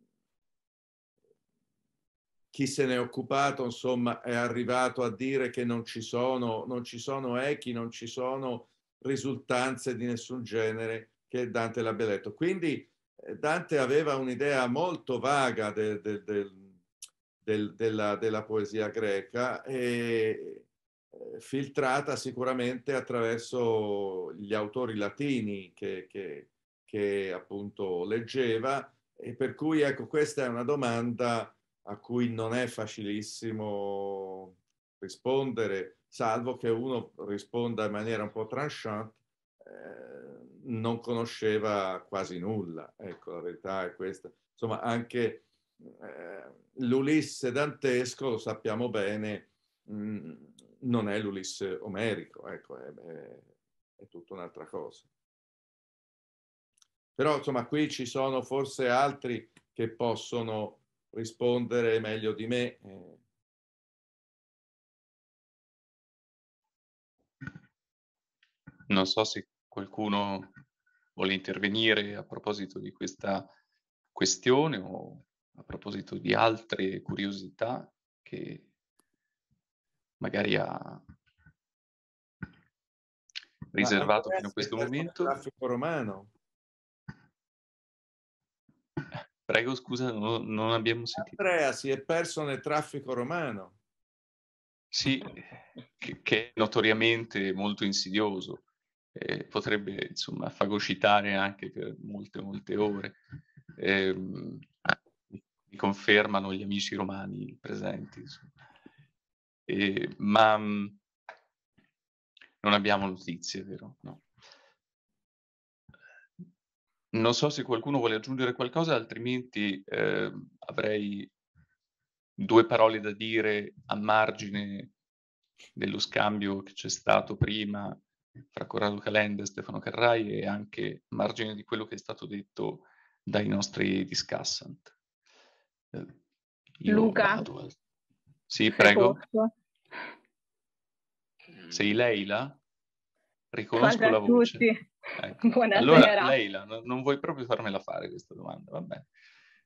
D: chi se ne è occupato insomma, è arrivato a dire che non ci sono, non ci sono echi, non ci sono risultanze di nessun genere che Dante l'abbia letto. Quindi eh, Dante aveva un'idea molto vaga del, del, del, della, della, poesia greca e eh, filtrata sicuramente attraverso gli autori latini che, che, che appunto leggeva e per cui ecco questa è una domanda a cui non è facilissimo rispondere, salvo che uno risponda in maniera un po' tranchant, eh, non conosceva quasi nulla. Ecco, la verità è questa. Insomma, anche eh, l'Ulisse dantesco, lo sappiamo bene, mh, mm, non è l'Ulisse omerico, ecco, è, è, è tutta un'altra cosa. Però, insomma, qui ci sono
B: forse altri che possono rispondere meglio di me. Eh. Non so se qualcuno vuole intervenire a proposito di questa questione o a proposito di altre curiosità che magari ha riservato fino a questo
D: momento. Il traffico romano.
B: Prego, scusa, no, non abbiamo sentito.
D: Andrea si è perso nel traffico romano.
B: Sì, che, che è notoriamente molto insidioso. Eh, potrebbe, insomma, fagocitare anche per molte, molte ore. Eh, mi confermano gli amici romani presenti. Eh, ma mh, mm, non abbiamo notizie, vero? No. Non so se qualcuno vuole aggiungere qualcosa, altrimenti eh, avrei due parole da dire a margine dello scambio che c'è stato prima fra Corrado Calenda e Stefano Carrai e anche a margine di quello che è stato detto dai nostri discussant. Eh, Luca? Vado. Sì, prego. Sei lei Leila? Riconosco Buongiorno la voce.
G: Ecco. <laughs> Buonasera. Allora, Leila,
B: non vuoi proprio farmela fare questa domanda, va bene.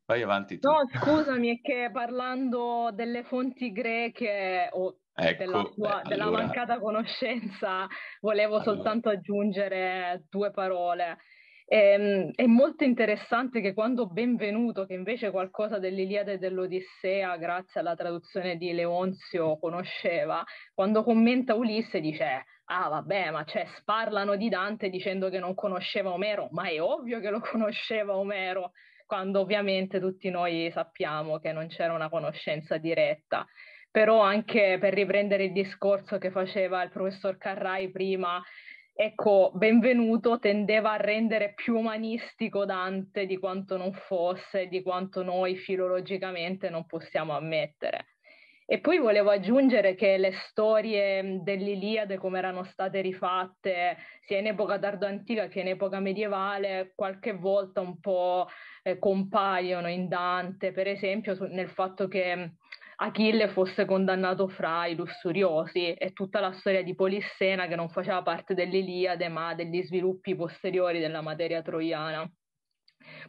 B: Vai avanti
G: tu. No, scusami, è che parlando delle fonti greche o ecco, della, tua, beh, della allora... mancata conoscenza, volevo allora. soltanto aggiungere due parole. Ehm, è molto interessante che quando Benvenuto, che invece qualcosa dell'Iliade e dell'Odissea, grazie alla traduzione di Leonzio, conosceva, quando commenta Ulisse dice ah vabbè, ma cioè sparlano di Dante dicendo che non conosceva Omero, ma è ovvio che lo <laughs> conosceva Omero, quando ovviamente tutti noi sappiamo che non c'era una conoscenza diretta. Però anche per riprendere il discorso che faceva il professor Carrai prima, ecco, benvenuto tendeva a rendere più umanistico Dante di quanto non fosse, di quanto noi filologicamente non possiamo ammettere. E poi volevo aggiungere che le storie dell'Iliade, come erano state rifatte sia in epoca tardoantica che in epoca medievale, qualche volta un po' eh, compaiono in Dante, per esempio su- nel fatto che Achille fosse condannato fra i lussuriosi e tutta la storia di Polissena che non faceva parte dell'Iliade ma degli sviluppi posteriori della materia troiana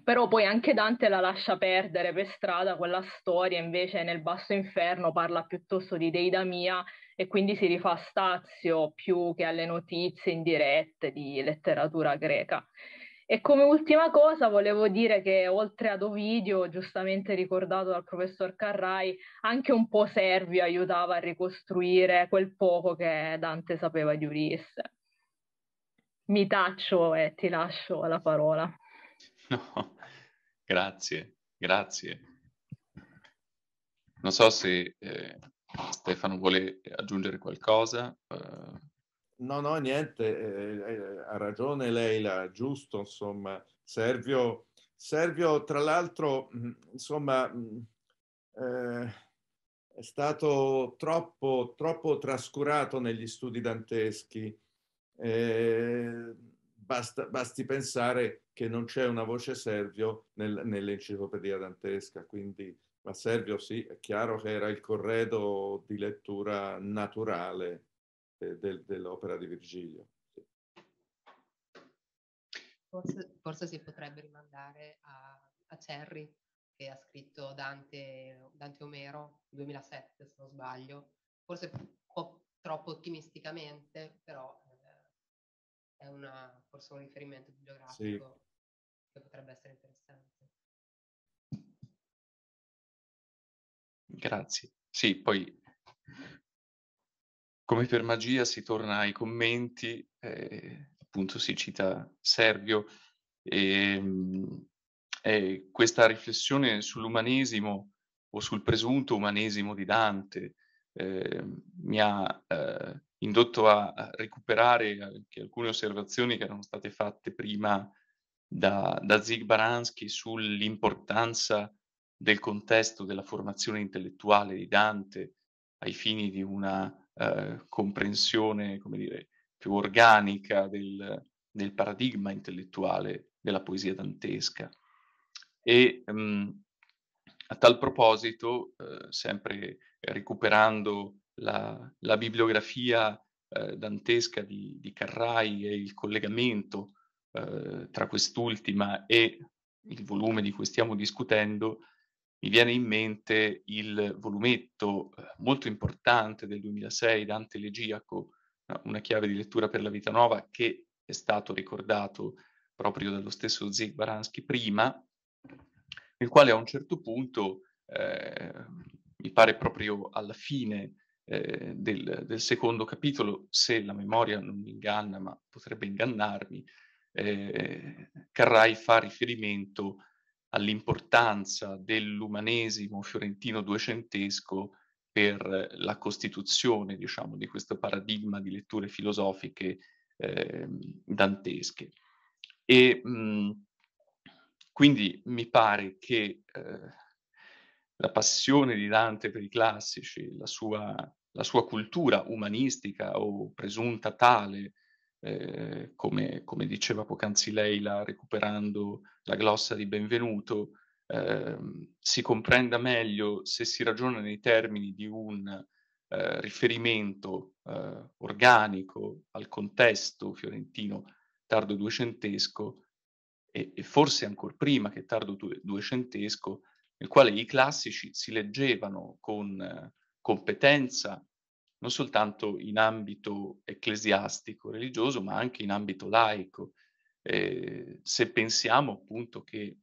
G: però poi anche Dante la lascia perdere per strada quella storia, invece nel Basso Inferno parla piuttosto di Deidamia e quindi si rifà a Stazio più che alle notizie indirette di letteratura greca. E come ultima cosa volevo dire che oltre ad Ovidio, giustamente ricordato dal professor Carrai, anche un po' Servio aiutava a ricostruire quel poco che Dante sapeva di Ulisse. Mi taccio e ti lascio la parola.
E: <laughs> No,
B: grazie, grazie. Non so se eh, Stefano vuole aggiungere qualcosa. Uh... No, no, niente,
D: eh, eh ha ragione Leila, giusto, insomma. Servio, Servio tra l'altro, insomma, eh, è stato troppo, troppo trascurato negli studi danteschi. Eh, Basta, basti pensare che non c'è una voce Servio nel, nell'enciclopedia dantesca, quindi ma Servio sì, è chiaro che era il corredo di lettura naturale eh, del, dell'opera di Virgilio. Sì.
C: Forse, forse, si potrebbe rimandare a, a Cerri, che ha scritto Dante, Dante Omero, 2007 se non sbaglio, forse un po' troppo ottimisticamente, però è una, forse un riferimento bibliografico sì. che potrebbe essere interessante.
B: Grazie. Sì, poi come per magia si torna ai commenti, eh, appunto si cita Servio e, ehm, e questa riflessione sull'umanesimo o sul presunto umanesimo di Dante eh, mi ha eh, indotto a recuperare anche eh, alcune osservazioni che erano state fatte prima da, da Zig Baranski sull'importanza del contesto della formazione intellettuale di Dante ai fini di una eh, comprensione, come dire, più organica del, del, paradigma intellettuale della poesia dantesca. E mh, mm, a tal proposito, eh, sempre recuperando la, la bibliografia eh, dantesca di, di, Carrai e il collegamento eh, tra quest'ultima e il volume di cui stiamo discutendo, mi viene in mente il volumetto eh, molto importante del 2006, Dante Legiaco, una chiave di lettura per la vita nuova, che è stato ricordato proprio dallo stesso Zig Baranski prima, nel quale a un certo punto, eh, mi pare proprio alla fine eh, del, del, secondo capitolo, se la memoria non mi inganna, ma potrebbe ingannarmi, eh, Carrai fa riferimento all'importanza dell'umanesimo fiorentino duecentesco per la costituzione, diciamo, di questo paradigma di letture filosofiche eh, dantesche. E mh, quindi mi pare che eh, la passione di Dante per i classici, la sua, la sua cultura umanistica o presunta tale, eh, come, come, diceva poc'anzi Leila recuperando la glossa di Benvenuto, eh, si comprenda meglio se si ragiona nei termini di un eh, riferimento eh, organico al contesto fiorentino tardo duecentesco e, e forse ancora prima che tardo duecentesco nel quale i classici si leggevano con eh, competenza non soltanto in ambito ecclesiastico, religioso, ma anche in ambito laico. Eh, se pensiamo appunto che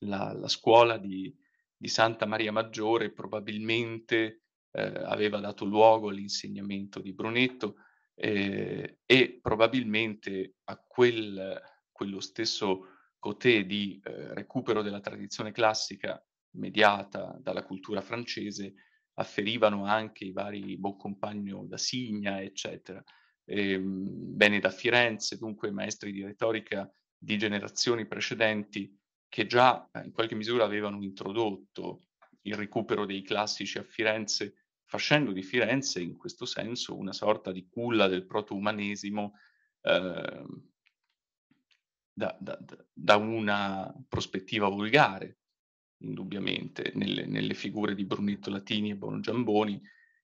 B: la, la scuola di, di, Santa Maria Maggiore probabilmente eh, aveva dato luogo all'insegnamento di Brunetto eh, e probabilmente a quel, quello stesso cotè ecco, di eh, recupero della tradizione classica mediata dalla cultura francese, afferivano anche i vari Boncompagno da Signa, eccetera. E, ehm, bene da Firenze, dunque maestri di retorica di generazioni precedenti che già eh, in qualche misura avevano introdotto il recupero dei classici a Firenze, facendo di Firenze in questo senso una sorta di culla del protoumanesimo eh, da, da, da una prospettiva volgare, indubbiamente, nelle, nelle, figure di Brunetto Latini e Bono Giamboni,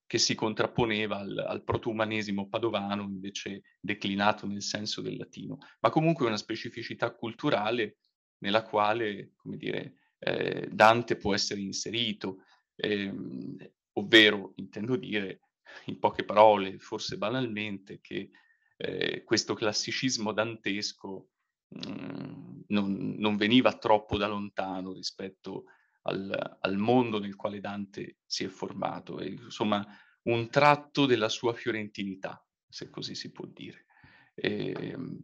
B: che si contrapponeva al, al protumanesimo padovano, invece declinato nel senso del latino, ma comunque una specificità culturale nella quale, come dire, eh, Dante può essere inserito, ehm, ovvero, intendo dire, in poche parole, forse banalmente, che eh, questo classicismo dantesco Mhmm, non, non, veniva troppo da lontano rispetto al, al, mondo nel quale Dante si è formato, e, insomma un tratto della sua fiorentinità, se così si può dire. E, ehm,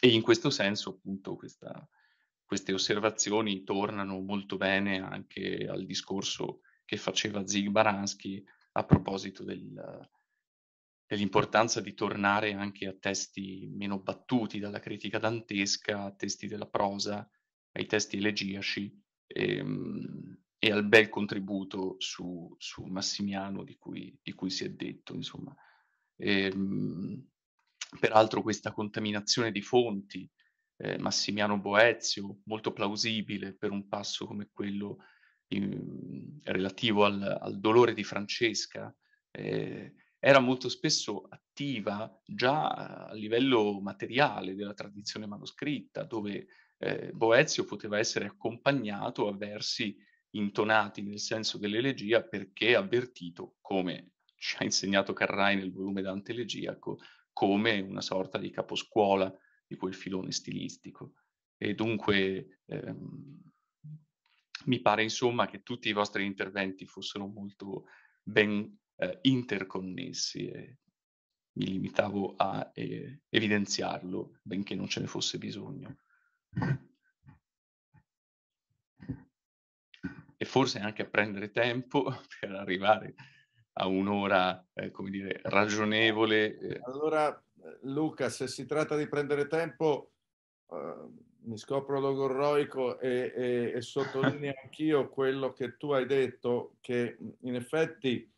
B: e in questo senso appunto questa, queste osservazioni tornano molto bene anche al discorso che faceva Zig Baranski a proposito del, l'importanza di tornare anche a testi meno battuti dalla critica dantesca, a testi della prosa, ai testi elegiaci e, ehm, e al bel contributo su, su Massimiano di cui, di cui, si è detto, insomma. E, ehm, peraltro questa contaminazione di fonti, eh, Massimiano Boezio, molto plausibile per un passo come quello in, ehm, relativo al, al, dolore di Francesca, eh, era molto spesso attiva già a livello materiale della tradizione manoscritta, dove eh, Boezio poteva essere accompagnato a versi intonati nel senso dell'elegia perché avvertito, come ci ha insegnato Carrai nel volume Dante Elegiaco, come una sorta di caposcuola di quel filone stilistico. E dunque ehm, mi pare insomma che tutti i vostri interventi fossero molto ben eh, interconnessi e mi limitavo a eh, evidenziarlo, benché non ce ne fosse bisogno. E forse anche a prendere tempo <laughs> per arrivare a un'ora, eh, come dire, ragionevole. Eh. Allora,
D: Luca, se si tratta di prendere tempo, uh, mi scopro logorroico e, e, e sottolineo <laughs> anch'io quello che tu hai detto, che in effetti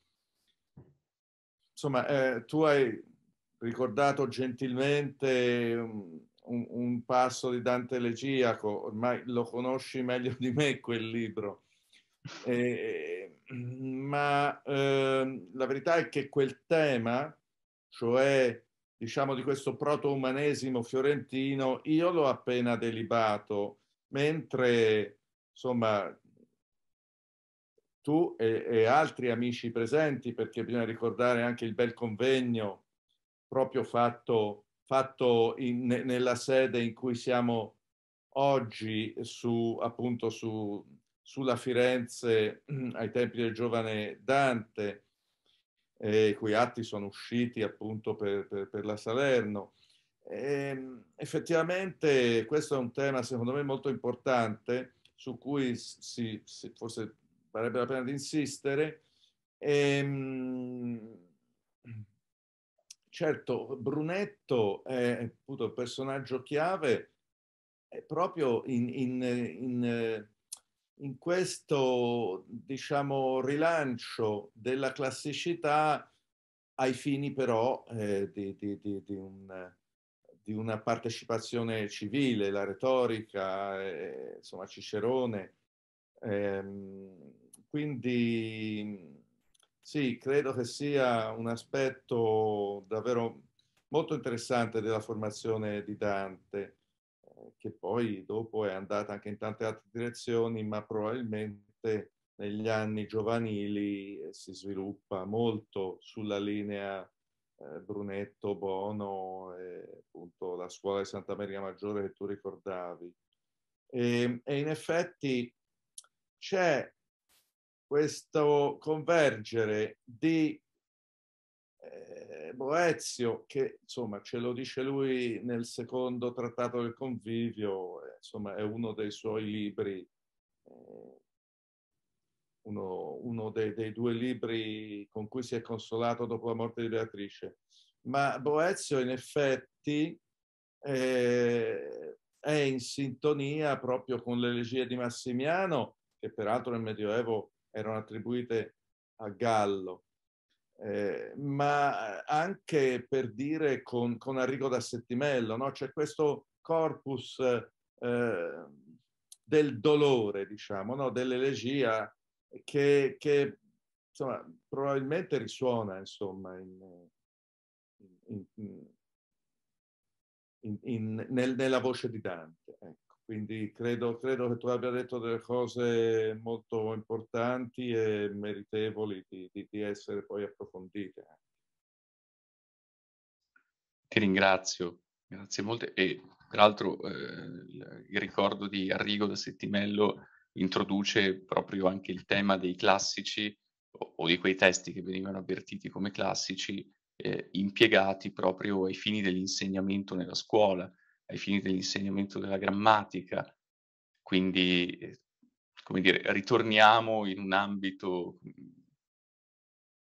D: insomma, eh, tu hai ricordato gentilmente un, un passo di Dante Elegiaco, ormai lo conosci meglio di me quel libro. <laughs> Eh, ma eh, la verità è che quel tema, cioè diciamo di questo protoumanesimo fiorentino, io l'ho appena delibato, mentre insomma tu e, e, altri amici presenti, perché bisogna ricordare anche il bel convegno proprio fatto, fatto in, nella sede in cui siamo oggi su, appunto su, sulla Firenze <clears throat> ai tempi del giovane Dante, eh, i cui atti sono usciti appunto per, per, per la Salerno. E, ehm, effettivamente questo è un tema secondo me molto importante su cui si, si forse varrebbe la pena di insistere. Ehm, certo, Brunetto è appunto il personaggio chiave proprio in, in, in, in, questo diciamo, rilancio della classicità ai fini però eh, di, di, di, un, di, una partecipazione civile, la retorica, eh, insomma Cicerone. Ehm, quindi sì, credo che sia un aspetto davvero molto interessante della formazione di Dante, eh, che poi dopo è andata anche in tante altre direzioni, ma probabilmente negli anni giovanili eh, si sviluppa molto sulla linea eh, Brunetto, Bono, appunto la scuola di Santa Maria Maggiore che tu ricordavi. E, ehm, e in effetti c'è questo convergere di Boezio, eh, che insomma ce lo dice lui nel secondo trattato del convivio, eh, insomma è uno dei suoi libri, eh, uno, uno dei, dei due libri con cui si è consolato dopo la morte di Beatrice. Ma Boezio in effetti eh, è in sintonia proprio con l'elegia di Massimiano, che peraltro nel Medioevo erano attribuite a Gallo, eh, ma anche per dire con, con Arrigo da Settimello, no? c'è questo corpus eh, del dolore, diciamo, no? dell'elegia che, che insomma, probabilmente risuona insomma, in, in, in, nel, nella voce di Dante. Ecco. Quindi credo, credo, che tu abbia detto delle cose molto importanti e meritevoli di, di, di essere poi approfondite.
G: Ti
B: ringrazio, grazie molto. E peraltro eh, il ricordo di Arrigo da Settimello introduce proprio anche il tema dei classici o, o di quei testi che venivano avvertiti come classici eh, impiegati proprio ai fini dell'insegnamento nella scuola ai fini dell'insegnamento della grammatica, quindi eh, come dire, ritorniamo in un ambito mm,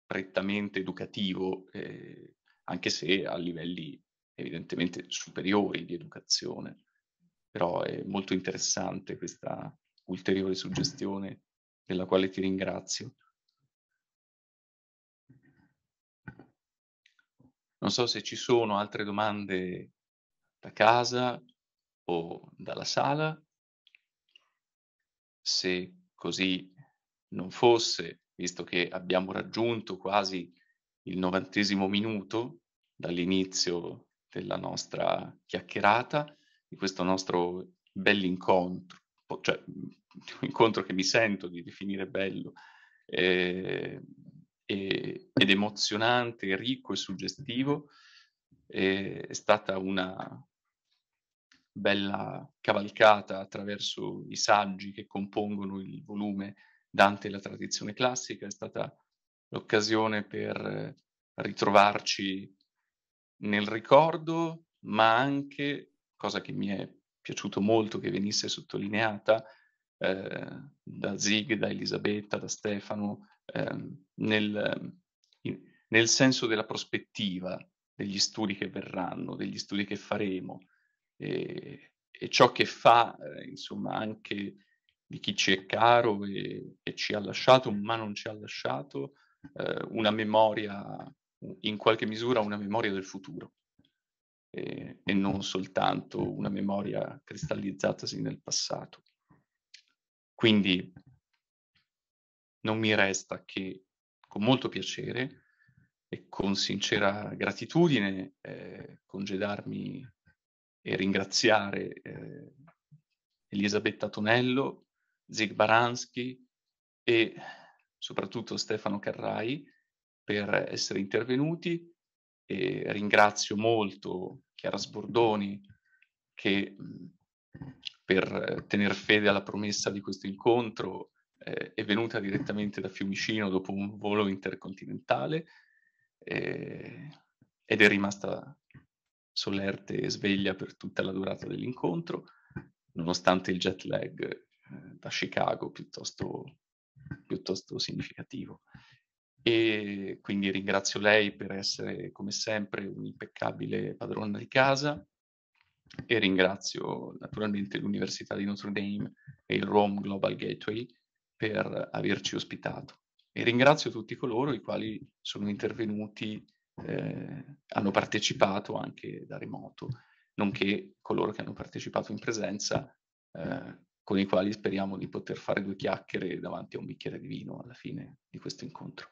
B: prettamente educativo, eh, anche se a livelli evidentemente superiori di educazione. Però è molto interessante questa ulteriore suggestione della quale ti ringrazio. Non so se ci sono altre domande da casa o dalla sala. Se così non fosse, visto che abbiamo raggiunto quasi il novantesimo minuto dall'inizio della nostra chiacchierata, di questo nostro bell'incontro, cioè un <laughs> incontro che mi sento di definire bello eh, ed emozionante, ricco e suggestivo, eh, è stata una bella cavalcata attraverso i saggi che compongono il volume Dante e la tradizione classica, è stata l'occasione per eh, ritrovarci nel ricordo, ma anche, cosa che mi è piaciuto molto che venisse sottolineata eh, da Zig, da Elisabetta, da Stefano, eh, nel, in, nel senso della prospettiva degli studi che verranno, degli studi che faremo, e, e ciò che fa, eh, insomma, anche di chi ci è caro e, e, ci ha lasciato, ma non ci ha lasciato, eh, una memoria, in qualche misura una memoria del futuro e, e non soltanto una memoria cristallizzatasi nel passato. Quindi non mi resta che con molto piacere e con sincera gratitudine eh, congedarmi e ringraziare eh, Elisabetta Tonello, Zig Baranski e soprattutto Stefano Carrai per essere intervenuti e ringrazio molto Chiara Sbordoni che mm, per tenere fede alla promessa di questo incontro eh, è venuta direttamente da Fiumicino dopo un volo intercontinentale eh, ed è rimasta solerte e sveglia per tutta la durata dell'incontro, nonostante il jet lag eh, da Chicago piuttosto, piuttosto significativo. E quindi ringrazio lei per essere, come sempre, un'impeccabile padrona di casa e ringrazio naturalmente l'Università di Notre Dame e il Rome Global Gateway per averci ospitato. E ringrazio tutti coloro i quali sono intervenuti eh, hanno partecipato anche da remoto, nonché coloro che hanno partecipato in presenza, eh, con i quali speriamo di poter fare due chiacchiere davanti a un bicchiere di vino alla fine di questo incontro.